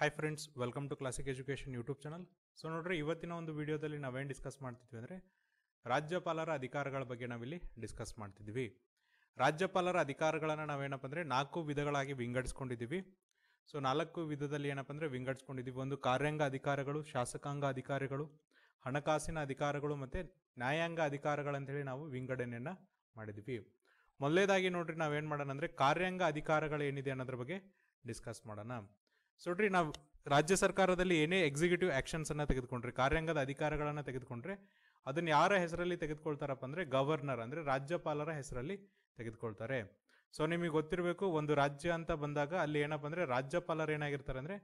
hi friends welcome to classic education YouTube channel so ನೋಡ್ರಿ ಇವತ್ತಿನ ಒಂದು ವಿಡಿಯೋದಲ್ಲಿ ನಾವೇನು ಡಿಸ್ಕಸ್ ಮಾಡ್ತಿದ್ವಿ ಅಂದರೆ ರಾಜ್ಯಪಾಲರ ಅಧಿಕಾರಗಳ ಬಗ್ಗೆ ನಾವಿಲ್ಲಿ ಡಿಸ್ಕಸ್ ಮಾಡ್ತಿದ್ವಿ ರಾಜ್ಯಪಾಲರ ಅಧಿಕಾರಗಳನ್ನು ನಾವೇನಪ್ಪ ಅಂದರೆ ನಾಲ್ಕು ವಿಧಗಳಾಗಿ ವಿಂಗಡಿಸ್ಕೊಂಡಿದ್ದೀವಿ ಸೊ ನಾಲ್ಕು ವಿಧದಲ್ಲಿ ಏನಪ್ಪ ಅಂದರೆ ವಿಂಗಡಿಸ್ಕೊಂಡಿದ್ದೀವಿ ಒಂದು ಕಾರ್ಯಾಂಗ ಅಧಿಕಾರಗಳು ಶಾಸಕಾಂಗ ಅಧಿಕಾರಿಗಳು ಹಣಕಾಸಿನ ಅಧಿಕಾರಗಳು ಮತ್ತು ನ್ಯಾಯಾಂಗ ಅಧಿಕಾರಗಳಂತೇಳಿ ನಾವು ವಿಂಗಡಣೆಯನ್ನು ಮಾಡಿದ್ವಿ ಮೊದಲೇದಾಗಿ ನೋಡ್ರಿ ನಾವೇನು ಮಾಡೋಣ ಅಂದರೆ ಕಾರ್ಯಾಂಗ ಅಧಿಕಾರಗಳೇನಿದೆ ಅನ್ನೋದ್ರ ಬಗ್ಗೆ ಡಿಸ್ಕಸ್ ಮಾಡೋಣ ಸೊಡ್ರಿ ನಾವು ರಾಜ್ಯ ಸರ್ಕಾರದಲ್ಲಿ ಏನೇ ಎಕ್ಸಿಕ್ಯೂಟಿವ್ ಆಕ್ಷನ್ಸ್ ತೆಗೆದುಕೊಂಡ್ರಿ ತೆಗೆದುಕೊಂಡ್ರೆ ಕಾರ್ಯಾಂಗದ ಅಧಿಕಾರಗಳನ್ನು ತೆಗೆದುಕೊಂಡ್ರೆ ಅದನ್ನ ಯಾರ ಹೆಸರಲ್ಲಿ ತೆಗೆದುಕೊಳ್ತಾರಪ್ಪ ಅಂದ್ರೆ ಗವರ್ನರ್ ಅಂದ್ರೆ ರಾಜ್ಯಪಾಲರ ಹೆಸರಲ್ಲಿ ತೆಗೆದುಕೊಳ್ತಾರೆ ಸೊ ನಿಮಗೆ ಗೊತ್ತಿರಬೇಕು ಒಂದು ರಾಜ್ಯ ಅಂತ ಬಂದಾಗ ಅಲ್ಲಿ ಏನಪ್ಪ ಅಂದ್ರೆ ರಾಜ್ಯಪಾಲರು ಏನಾಗಿರ್ತಾರೆ ಅಂದ್ರೆ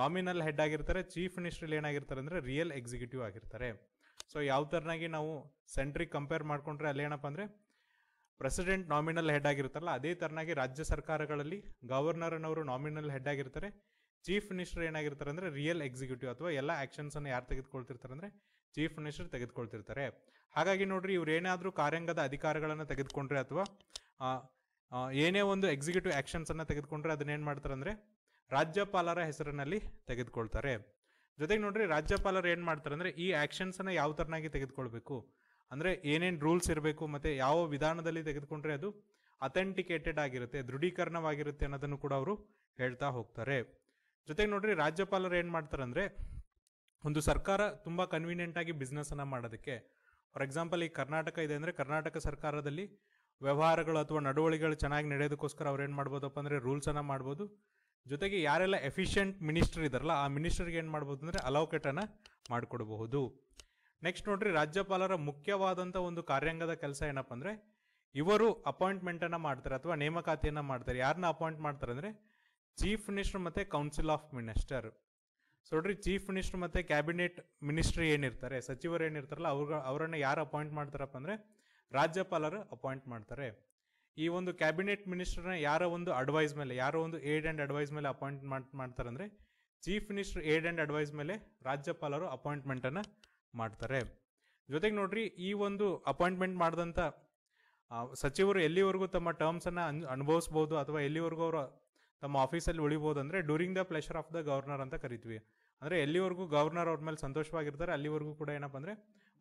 ನಾಮಿನಲ್ ಹೆಡ್ ಆಗಿರ್ತಾರೆ ಚೀಫ್ ಮಿನಿಸ್ಟ್ರಲ್ಲಿ ಏನಾಗಿರ್ತಾರೆ ಅಂದ್ರೆ ರಿಯಲ್ ಎಕ್ಸಿಕ್ಯೂಟಿವ್ ಆಗಿರ್ತಾರೆ ಸೊ ಯಾವ ಥರನಾಗಿ ನಾವು ಸೆಂಟ್ರಿಗೆ ಕಂಪೇರ್ ಮಾಡ್ಕೊಂಡ್ರೆ ಅಲ್ಲಿ ಏನಪ್ಪ ಅಂದ್ರೆ ಪ್ರೆಸಿಡೆಂಟ್ ನಾಮಿನಲ್ ಹೆಡ್ ಆಗಿರ್ತಾರಲ್ಲ ಅದೇ ಥರನಾಗಿ ರಾಜ್ಯ ಸರ್ಕಾರಗಳಲ್ಲಿ ಗವರ್ನರ್ ಅನ್ನೋರು ನಾಮಿನಲ್ ಹೆಡ್ ಆಗಿರ್ತಾರೆ ಚೀಫ್ ಮಿನಿಸ್ಟರ್ ಏನಾಗಿರ್ತಾರೆ ಅಂದರೆ ರಿಯಲ್ ಎಕ್ಸಿಕ್ಯೂಟಿವ್ ಅಥವಾ ಎಲ್ಲ ಆ್ಯಕ್ಷನ್ಸನ್ನು ಯಾರು ತೆಗೆದುಕೊಳ್ತಿರ್ತಾರೆ ಅಂದರೆ ಚೀಫ್ ಮಿನಿಸ್ಟರ್ ತೆಗೆದುಕೊಳ್ತಿರ್ತಾರೆ ಹಾಗಾಗಿ ನೋಡ್ರಿ ಇವ್ರು ಏನಾದರೂ ಕಾರ್ಯಾಂಗದ ಅಧಿಕಾರಗಳನ್ನು ತೆಗೆದುಕೊಂಡ್ರೆ ಅಥವಾ ಏನೇ ಒಂದು ಎಕ್ಸಿಕ್ಯೂಟಿವ್ ಆ್ಯಕ್ಷನ್ಸನ್ನು ತೆಗೆದುಕೊಂಡ್ರೆ ಅದನ್ನೇನು ಮಾಡ್ತಾರೆ ಅಂದರೆ ರಾಜ್ಯಪಾಲರ ಹೆಸರಿನಲ್ಲಿ ತೆಗೆದುಕೊಳ್ತಾರೆ ಜೊತೆಗೆ ನೋಡ್ರಿ ರಾಜ್ಯಪಾಲರು ಏನು ಮಾಡ್ತಾರೆ ಅಂದರೆ ಈ ಆ್ಯಕ್ಷನ್ಸನ್ನು ಯಾವ ಥರನಾಗಿ ತೆಗೆದುಕೊಳ್ಬೇಕು ಅಂದರೆ ಏನೇನು ರೂಲ್ಸ್ ಇರಬೇಕು ಮತ್ತು ಯಾವ ವಿಧಾನದಲ್ಲಿ ತೆಗೆದುಕೊಂಡ್ರೆ ಅದು ಅಥೆಂಟಿಕೇಟೆಡ್ ಆಗಿರುತ್ತೆ ದೃಢೀಕರಣವಾಗಿರುತ್ತೆ ಅನ್ನೋದನ್ನು ಕೂಡ ಅವರು ಹೇಳ್ತಾ ಹೋಗ್ತಾರೆ ಜೊತೆಗೆ ನೋಡ್ರಿ ರಾಜ್ಯಪಾಲರು ಮಾಡ್ತಾರೆ ಮಾಡ್ತಾರಂದ್ರೆ ಒಂದು ಸರ್ಕಾರ ತುಂಬ ಕನ್ವೀನಿಯೆಂಟ್ ಆಗಿ ಬಿಸ್ನೆಸ್ ಅನ್ನ ಮಾಡೋದಕ್ಕೆ ಫಾರ್ ಎಕ್ಸಾಂಪಲ್ ಈ ಕರ್ನಾಟಕ ಇದೆ ಅಂದ್ರೆ ಕರ್ನಾಟಕ ಸರ್ಕಾರದಲ್ಲಿ ವ್ಯವಹಾರಗಳು ಅಥವಾ ನಡವಳಿಗಳು ಚೆನ್ನಾಗಿ ನಡೆಯೋದಕ್ಕೋಸ್ಕರ ಅವ್ರು ಏನು ಮಾಡ್ಬೋದಪ್ಪ ಅಂದರೆ ರೂಲ್ಸ್ ಅನ್ನ ಮಾಡ್ಬೋದು ಜೊತೆಗೆ ಯಾರೆಲ್ಲ ಎಫಿಷಿಯೆಂಟ್ ಮಿನಿಸ್ಟರ್ ಇದಾರಲ್ಲ ಆ ಮಿನಿಸ್ಟರ್ಗೆ ಏನು ಮಾಡ್ಬೋದು ಅಂದರೆ ಅಲೋಕೇಟ್ ಅನ್ನ ಮಾಡಿಕೊಡಬಹುದು ನೆಕ್ಸ್ಟ್ ನೋಡ್ರಿ ರಾಜ್ಯಪಾಲರ ಮುಖ್ಯವಾದಂಥ ಒಂದು ಕಾರ್ಯಾಂಗದ ಕೆಲಸ ಏನಪ್ಪ ಅಂದರೆ ಇವರು ಅಪಾಯಿಂಟ್ಮೆಂಟ್ ಅನ್ನ ಮಾಡ್ತಾರೆ ಅಥವಾ ನೇಮಕಾತಿಯನ್ನು ಮಾಡ್ತಾರೆ ಯಾರನ್ನ ಅಪಾಯಿಂಟ್ ಮಾಡ್ತಾರೆ ಅಂದ್ರೆ ಚೀಫ್ ಮಿನಿಸ್ಟರ್ ಮತ್ತೆ ಕೌನ್ಸಿಲ್ ಆಫ್ ಮಿನಿಸ್ಟರ್ ಸೊ ನೋಡ್ರಿ ಚೀಫ್ ಮಿನಿಸ್ಟರ್ ಮತ್ತೆ ಕ್ಯಾಬಿನೆಟ್ ಮಿನಿಸ್ಟ್ರಿ ಏನಿರ್ತಾರೆ ಸಚಿವರು ಏನಿರ್ತಾರಲ್ಲ ಅವ್ರ ಅವರನ್ನು ಯಾರು ಅಪಾಯಿಂಟ್ ಮಾಡ್ತಾರಪ್ಪ ಅಂದ್ರೆ ರಾಜ್ಯಪಾಲರು ಅಪಾಯಿಂಟ್ ಮಾಡ್ತಾರೆ ಈ ಒಂದು ಕ್ಯಾಬಿನೆಟ್ ಮಿನಿಸ್ಟರ್ನ ಯಾರ ಒಂದು ಅಡ್ವೈಸ್ ಮೇಲೆ ಯಾರೋ ಒಂದು ಏಡ್ ಆ್ಯಂಡ್ ಅಡ್ವೈಸ್ ಮೇಲೆ ಅಪಾಯಿಂಟ್ ಮಾಡ್ತಾರೆ ಅಂದರೆ chief minister aid and advice ಮೇಲೆ ರಾಜ್ಯಪಾಲರು ಅಪಾಯಿಂಟ್ಮೆಂಟನ್ನು ಮಾಡ್ತಾರೆ ಜೊತೆಗೆ ನೋಡ್ರಿ ಈ ಒಂದು ಅಪಾಯಿಂಟ್ಮೆಂಟ್ ಮಾಡಿದಂಥ ಸಚಿವರು ಎಲ್ಲಿವರೆಗೂ ತಮ್ಮ ಟರ್ಮ್ಸನ್ನು ಅನ್ ಅನುಭವಿಸ್ಬೋದು ಅಥವಾ ಎಲ್ಲಿವರೆಗೂ ಅವರು ತಮ್ಮ ಆಫೀಸಲ್ಲಿ ಉಳಿಬೋದು ಅಂದರೆ during the pleasure of the governor ಅಂತ ಕರಿತೀವಿ ಅಂದರೆ ಎಲ್ಲಿವರೆಗೂ ಗವರ್ನರ್ ಅವ್ರ ಮೇಲೆ ಸಂತೋಷವಾಗಿರ್ತಾರೆ ಅಲ್ಲಿವರೆಗೂ ಕೂಡ ಏನಪ್ಪ ಅಂದರೆ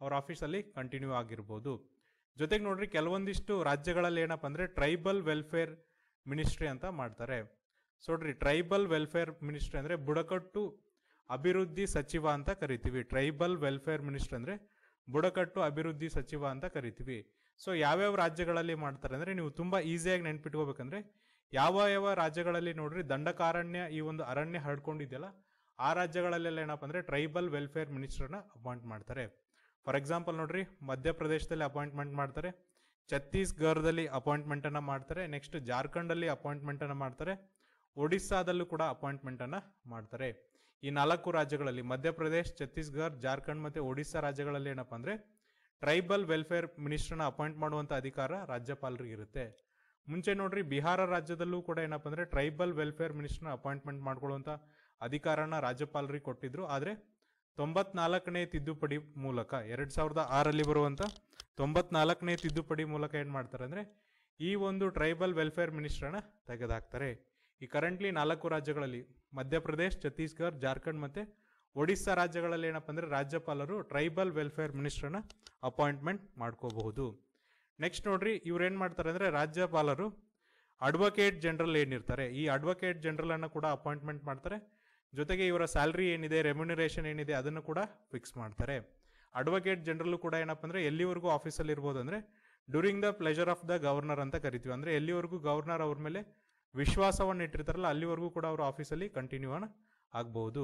ಅವ್ರ ಆಫೀಸಲ್ಲಿ ಕಂಟಿನ್ಯೂ ಆಗಿರ್ಬೋದು ಜೊತೆಗೆ ನೋಡ್ರಿ ಕೆಲವೊಂದಿಷ್ಟು ರಾಜ್ಯಗಳಲ್ಲಿ ಏನಪ್ಪ ಅಂದರೆ ಟ್ರೈಬಲ್ ವೆಲ್ಫೇರ್ ಮಿನಿಸ್ಟ್ರಿ ಅಂತ ಮಾಡ್ತಾರೆ ನೋಡ್ರಿ ಟ್ರೈಬಲ್ ವೆಲ್ಫೇರ್ ಮಿನಿಸ್ಟ್ರಿ ಅಂದರೆ ಬುಡಕಟ್ಟು ಅಭಿವೃದ್ಧಿ ಸಚಿವ ಅಂತ ಕರಿತೀವಿ ಟ್ರೈಬಲ್ ವೆಲ್ಫೇರ್ ಮಿನಿಸ್ಟ್ರಿ ಅಂದರೆ ಬುಡಕಟ್ಟು ಅಭಿವೃದ್ಧಿ ಸಚಿವ ಅಂತ ಕರಿತೀವಿ ಸೊ ಯಾವ್ಯಾವ ರಾಜ್ಯಗಳಲ್ಲಿ ಮಾಡ್ತಾರೆ ಅಂದರೆ ನೀವು ತುಂಬ ಈಸಿಯಾಗಿ ನೆನ್ಪಿಟ್ಕೋಬೇಕಂದ್ರೆ ಯಾವ ಯಾವ ರಾಜ್ಯಗಳಲ್ಲಿ ನೋಡ್ರಿ ದಂಡಕಾರಣ್ಯ ಈ ಒಂದು ಅರಣ್ಯ ಹರಡ್ಕೊಂಡಿದೆಯಲ್ಲ ಆ ರಾಜ್ಯಗಳಲ್ಲೆಲ್ಲ ಏನಪ್ಪ ಅಂದರೆ ಟ್ರೈಬಲ್ ವೆಲ್ಫೇರ್ ಮಿನಿಸ್ಟರ್ನ ಅಪಾಯಿಂಟ್ ಮಾಡ್ತಾರೆ ಫಾರ್ ಎಕ್ಸಾಂಪಲ್ ನೋಡ್ರಿ ಮಧ್ಯಪ್ರದೇಶದಲ್ಲಿ ಅಪಾಯಿಂಟ್ಮೆಂಟ್ ಮಾಡ್ತಾರೆ ಛತ್ತೀಸ್ಗಢದಲ್ಲಿ ಅಪಾಯಿಂಟ್ಮೆಂಟ್ ಅನ್ನ ಮಾಡ್ತಾರೆ ನೆಕ್ಸ್ಟ್ ಜಾರ್ಖಂಡ್ ಅಲ್ಲಿ ಅಪಾಯಿಂಟ್ಮೆಂಟ್ ಅನ್ನ ಮಾಡ್ತಾರೆ ಒಡಿಸ್ಸಾದಲ್ಲೂ ಕೂಡ ಅಪಾಯಿಂಟ್ಮೆಂಟ್ ಮಾಡ್ತಾರೆ ಈ ನಾಲ್ಕು ರಾಜ್ಯಗಳಲ್ಲಿ ಮಧ್ಯಪ್ರದೇಶ್ ಛತ್ತೀಸ್ಗಢ ಜಾರ್ಖಂಡ್ ಮತ್ತೆ ಒಡಿಸ್ಸಾ ರಾಜ್ಯಗಳಲ್ಲಿ ಏನಪ್ಪ ಅಂದರೆ ಟ್ರೈಬಲ್ ವೆಲ್ಫೇರ್ ಮಿನಿಸ್ಟರ್ನ ಅಪಾಯಿಂಟ್ ಮಾಡುವಂತ ಅಧಿಕಾರ ರಾಜ್ಯಪಾಲರಿಗೆ ಇರುತ್ತೆ ಮುಂಚೆ ನೋಡ್ರಿ ಬಿಹಾರ ರಾಜ್ಯದಲ್ಲೂ ಕೂಡ ಏನಪ್ಪ ಅಂದ್ರೆ ಟ್ರೈಬಲ್ ವೆಲ್ಫೇರ್ ಮಿನಿಸ್ಟರ್ನ ಅಪಾಯಿಂಟ್ಮೆಂಟ್ ಮಾಡ್ಕೊಳ್ಳುವಂತ ಅಧಿಕಾರನ ರಾಜ್ಯಪಾಲರಿಗೆ ಕೊಟ್ಟಿದ್ರು ಆದ್ರೆ ತೊಂಬತ್ನಾಲ್ಕನೇ ತಿದ್ದುಪಡಿ ಮೂಲಕ ಎರಡ್ ಸಾವಿರದ ಆರಲ್ಲಿ ಬರುವಂತ ತೊಂಬತ್ನಾಲ್ಕನೇ ತಿದ್ದುಪಡಿ ಮೂಲಕ ಏನ್ ಮಾಡ್ತಾರೆ ಅಂದ್ರೆ ಈ ಒಂದು ಟ್ರೈಬಲ್ ವೆಲ್ಫೇರ್ ಮಿನಿಸ್ಟರ್ನ ತೆಗೆದಾಕ್ತಾರೆ ಈ ಕರೆಂಟ್ಲಿ ನಾಲ್ಕು ರಾಜ್ಯಗಳಲ್ಲಿ ಮಧ್ಯಪ್ರದೇಶ್ ಛತ್ತೀಸ್ಗಢ ಜಾರ್ಖಂಡ್ ಮತ್ತೆ ಒಡಿಸ್ಸಾ ರಾಜ್ಯಗಳಲ್ಲಿ ಏನಪ್ಪ ಅಂದ್ರೆ ರಾಜ್ಯಪಾಲರು ಟ್ರೈಬಲ್ ವೆಲ್ಫೇರ್ ಮಿನಿಸ್ಟರ್ನ ಅಪಾಯಿಂಟ್ಮೆಂಟ್ ಮಾಡ್ಕೋಬಹುದು ನೆಕ್ಸ್ಟ್ ನೋಡ್ರಿ ಇವ್ರು ಏನು ಮಾಡ್ತಾರೆ ಅಂದ್ರೆ ರಾಜ್ಯಪಾಲರು ಅಡ್ವೊಕೇಟ್ ಜನರಲ್ ಏನಿರ್ತಾರೆ ಈ ಅಡ್ವೊಕೇಟ್ ಜನರಲ್ ಕೂಡ ಅಪಾಯಿಂಟ್ಮೆಂಟ್ ಮಾಡ್ತಾರೆ ಜೊತೆಗೆ ಇವರ ಸ್ಯಾಲ್ರಿ ಏನಿದೆ ರೆಮ್ಯುನರೇಷನ್ ಏನಿದೆ ಅದನ್ನು ಕೂಡ ಫಿಕ್ಸ್ ಮಾಡ್ತಾರೆ ಅಡ್ವೊಕೇಟ್ ಜನರಲ್ ಕೂಡ ಏನಪ್ಪ ಅಂದರೆ ಎಲ್ಲಿವರೆಗೂ ಆಫೀಸಲ್ಲಿ ಇರ್ಬೋದು ಅಂದ್ರೆ during the pleasure of the governor ಅಂತ ಕರಿತೀವಿ ಅಂದ್ರೆ ಎಲ್ಲಿವರೆಗೂ ಗವರ್ನರ್ ಅವ್ರ ಮೇಲೆ ವಿಶ್ವಾಸವನ್ನು ಇಟ್ಟಿರ್ತಾರಲ್ಲ ಅಲ್ಲಿವರೆಗೂ ಕೂಡ ಅವರು ಆಫೀಸಲ್ಲಿ ಕಂಟಿನ್ಯೂ ಆಗ್ಬಹುದು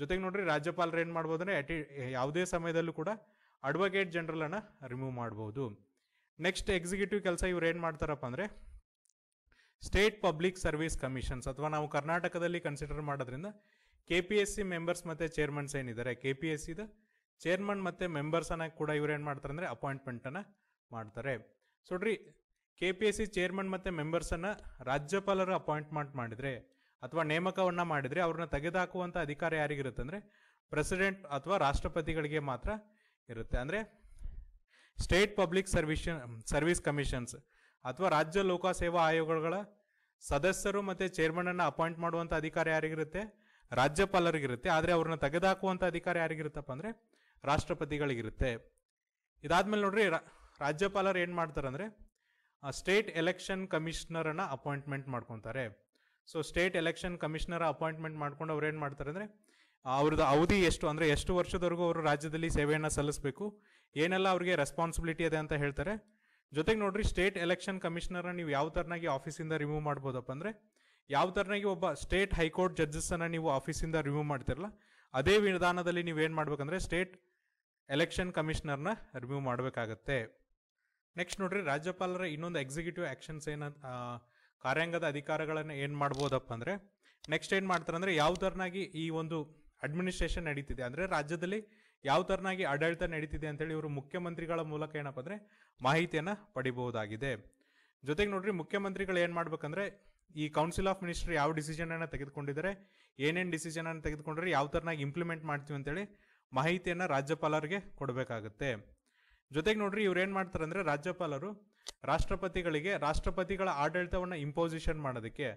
ಜೊತೆಗೆ ನೋಡ್ರಿ ರಾಜ್ಯಪಾಲರು ಏನು ಮಾಡ್ಬೋದು ಅಂದ್ರೆ ಯಾವುದೇ ಸಮಯದಲ್ಲೂ ಕೂಡ ಅಡ್ವೊಕೇಟ್ ಜನರಲ್ ಅನ್ನ ರಿಮೂವ್ ಮಾಡಬಹುದು ನೆಕ್ಸ್ಟ್ ಎಕ್ಸಿಕ್ಯೂಟಿವ್ ಕೆಲಸ ಇವ್ರು ಏನು ಮಾಡ್ತಾರಪ್ಪ ಅಂದರೆ ಸ್ಟೇಟ್ ಪಬ್ಲಿಕ್ ಸರ್ವಿಸ್ ಕಮಿಷನ್ಸ್ ಅಥವಾ ನಾವು ಕರ್ನಾಟಕದಲ್ಲಿ ಕನ್ಸಿಡರ್ ಮಾಡೋದ್ರಿಂದ K P S C members ಮತ್ತು ಚೇರ್ಮನ್ಸ್ ಏನಿದ್ದಾರೆ ಕೆ ಪಿ ಎಸ್ ಸಿದ ಚೇರ್ಮನ್ ಮತ್ತು ಮೆಂಬರ್ಸನ್ನು ಕೂಡ ಇವ್ರು ಏನು ಮಾಡ್ತಾರೆ ಅಂದರೆ ಅಪಾಯಿಂಟ್ಮೆಂಟನ್ನು ಮಾಡ್ತಾರೆ ಸೊಡ್ರಿ K P S C chairman ಮತ್ತು ಮೆಂಬರ್ಸನ್ನು ರಾಜ್ಯಪಾಲರು ಅಪಾಯಿಂಟ್ಮೆಂಟ್ ಮಾಡಿದರೆ ಅಥವಾ ನೇಮಕವನ್ನು ಮಾಡಿದರೆ ಅವ್ರನ್ನ ತೆಗೆದುಹಾಕುವಂಥ ಅಧಿಕಾರ ಯಾರಿಗಿರುತ್ತೆ ಅಂದರೆ ಪ್ರೆಸಿಡೆಂಟ್ ಅಥವಾ ರಾಷ್ಟ್ರಪತಿಗಳಿಗೆ ಮಾತ್ರ ಇರುತ್ತೆ ಅಂದರೆ state public service service commissions ಅಥವಾ ರಾಜ್ಯ ಲೋಕಸೇವಾ ಆಯೋಗಗಳ ಸದಸ್ಯರು ಮತ್ತು ಅನ್ನು ಅಪಾಯಿಂಟ್ ಮಾಡುವಂಥ ಅಧಿಕಾರ ಯಾರಿಗಿರುತ್ತೆ ರಾಜ್ಯಪಾಲರಿಗಿರುತ್ತೆ ಆದರೆ ಅವ್ರನ್ನ ತೆಗೆದುಹಾಕುವಂಥ ಅಧಿಕಾರ ಯಾರಿಗಿರುತ್ತಪ್ಪ ಅಂದರೆ ರಾಷ್ಟ್ರಪತಿಗಳಿಗಿರುತ್ತೆ ಇದಾದ್ಮೇಲೆ ನೋಡ್ರಿ ರಾಜ್ಯಪಾಲರು ಏನು ಮಾಡ್ತಾರಂದ್ರೆ ಸ್ಟೇಟ್ ಎಲೆಕ್ಷನ್ ಕಮಿಷನರನ್ನ ಅಪಾಯಿಂಟ್ಮೆಂಟ್ ಮಾಡ್ಕೊತಾರೆ so state election commissioner appointment ಮಾಡ್ಕೊಂಡು ಅವ್ರು ಏನು ಮಾಡ್ತಾರೆ ಅಂದರೆ ಅವ್ರದ್ದು ಅವಧಿ ಎಷ್ಟು ಅಂದರೆ ಎಷ್ಟು ವರ್ಷದವರೆಗೂ ಅವರು ರಾಜ್ಯದಲ್ಲಿ ಸೇವೆಯನ್ನು ಸಲ್ಲಿಸಬೇಕು ಏನೆಲ್ಲ ಅವರಿಗೆ ರೆಸ್ಪಾನ್ಸಿಬಿಲಿಟಿ ಇದೆ ಅಂತ ಹೇಳ್ತಾರೆ ಜೊತೆಗೆ ನೋಡಿರಿ ಸ್ಟೇಟ್ ಎಲೆಕ್ಷನ್ ಕಮಿಷನರ್ನ ನೀವು ಯಾವ ಥರನಾಗಿ ಆಫೀಸಿಂದ ರಿಮೂವ್ ಮಾಡ್ಬೋದಪ್ಪ ಅಂದರೆ ಯಾವ ಥರನಾಗಿ ಒಬ್ಬ ಸ್ಟೇಟ್ ಹೈಕೋರ್ಟ್ ಜಡ್ಜಸ್ಸನ್ನು ನೀವು ಆಫೀಸಿಂದ ರಿಮೂವ್ ಮಾಡ್ತಿರಲ್ಲ ಅದೇ ವಿಧಾನದಲ್ಲಿ ನೀವೇನು ಮಾಡ್ಬೇಕಂದ್ರೆ ಸ್ಟೇಟ್ ಎಲೆಕ್ಷನ್ ಕಮಿಷನರ್ನ ರಿಮೂವ್ ಮಾಡಬೇಕಾಗತ್ತೆ ನೆಕ್ಸ್ಟ್ ನೋಡ್ರಿ ರಾಜ್ಯಪಾಲರ ಇನ್ನೊಂದು ಎಕ್ಸಿಕ್ಯೂಟಿವ್ ಆ್ಯಕ್ಷನ್ಸ್ ಏನ ಕಾರ್ಯಾಂಗದ ಅಧಿಕಾರಗಳನ್ನು ಏನು ಮಾಡ್ಬೋದಪ್ಪ ಅಂದರೆ ನೆಕ್ಸ್ಟ್ ಏನು ಮಾಡ್ತಾರೆ ಅಂದರೆ ಯಾವ ಥರನಾಗಿ ಈ ಒಂದು ಅಡ್ಮಿನಿಸ್ಟ್ರೇಷನ್ ನಡೀತಿದೆ ಅಂದರೆ ರಾಜ್ಯದಲ್ಲಿ ಯಾವ ಥರನಾಗಿ ಆಡಳಿತ ನಡೀತಿದೆ ಅಂತೇಳಿ ಇವರು ಮುಖ್ಯಮಂತ್ರಿಗಳ ಮೂಲಕ ಏನಪ್ಪ ಅಂದರೆ ಮಾಹಿತಿಯನ್ನು ಪಡಿಬಹುದಾಗಿದೆ ಜೊತೆಗೆ ನೋಡ್ರಿ ಮುಖ್ಯಮಂತ್ರಿಗಳು ಏನು ಮಾಡ್ಬೇಕಂದ್ರೆ ಈ ಕೌನ್ಸಿಲ್ ಆಫ್ ಮಿನಿಸ್ಟರ್ ಯಾವ ಡಿಸಿಷನನ್ನು ತೆಗೆದುಕೊಂಡಿದ್ದಾರೆ ಏನೇನು ಡಿಸಿಷನನ್ನು ತೆಗೆದುಕೊಂಡ್ರೆ ಯಾವ ಥರನಾಗಿ ಇಂಪ್ಲಿಮೆಂಟ್ ಮಾಡ್ತೀವಿ ಅಂತೇಳಿ ಮಾಹಿತಿಯನ್ನು ರಾಜ್ಯಪಾಲರಿಗೆ ಕೊಡಬೇಕಾಗುತ್ತೆ ಜೊತೆಗೆ ನೋಡ್ರಿ ಇವ್ರು ಏನು ಮಾಡ್ತಾರೆ ಅಂದರೆ ರಾಜ್ಯಪಾಲರು ರಾಷ್ಟ್ರಪತಿಗಳಿಗೆ ರಾಷ್ಟ್ರಪತಿಗಳ ಆಡಳಿತವನ್ನು ಇಂಪೋಸಿಷನ್ ಮಾಡೋದಕ್ಕೆ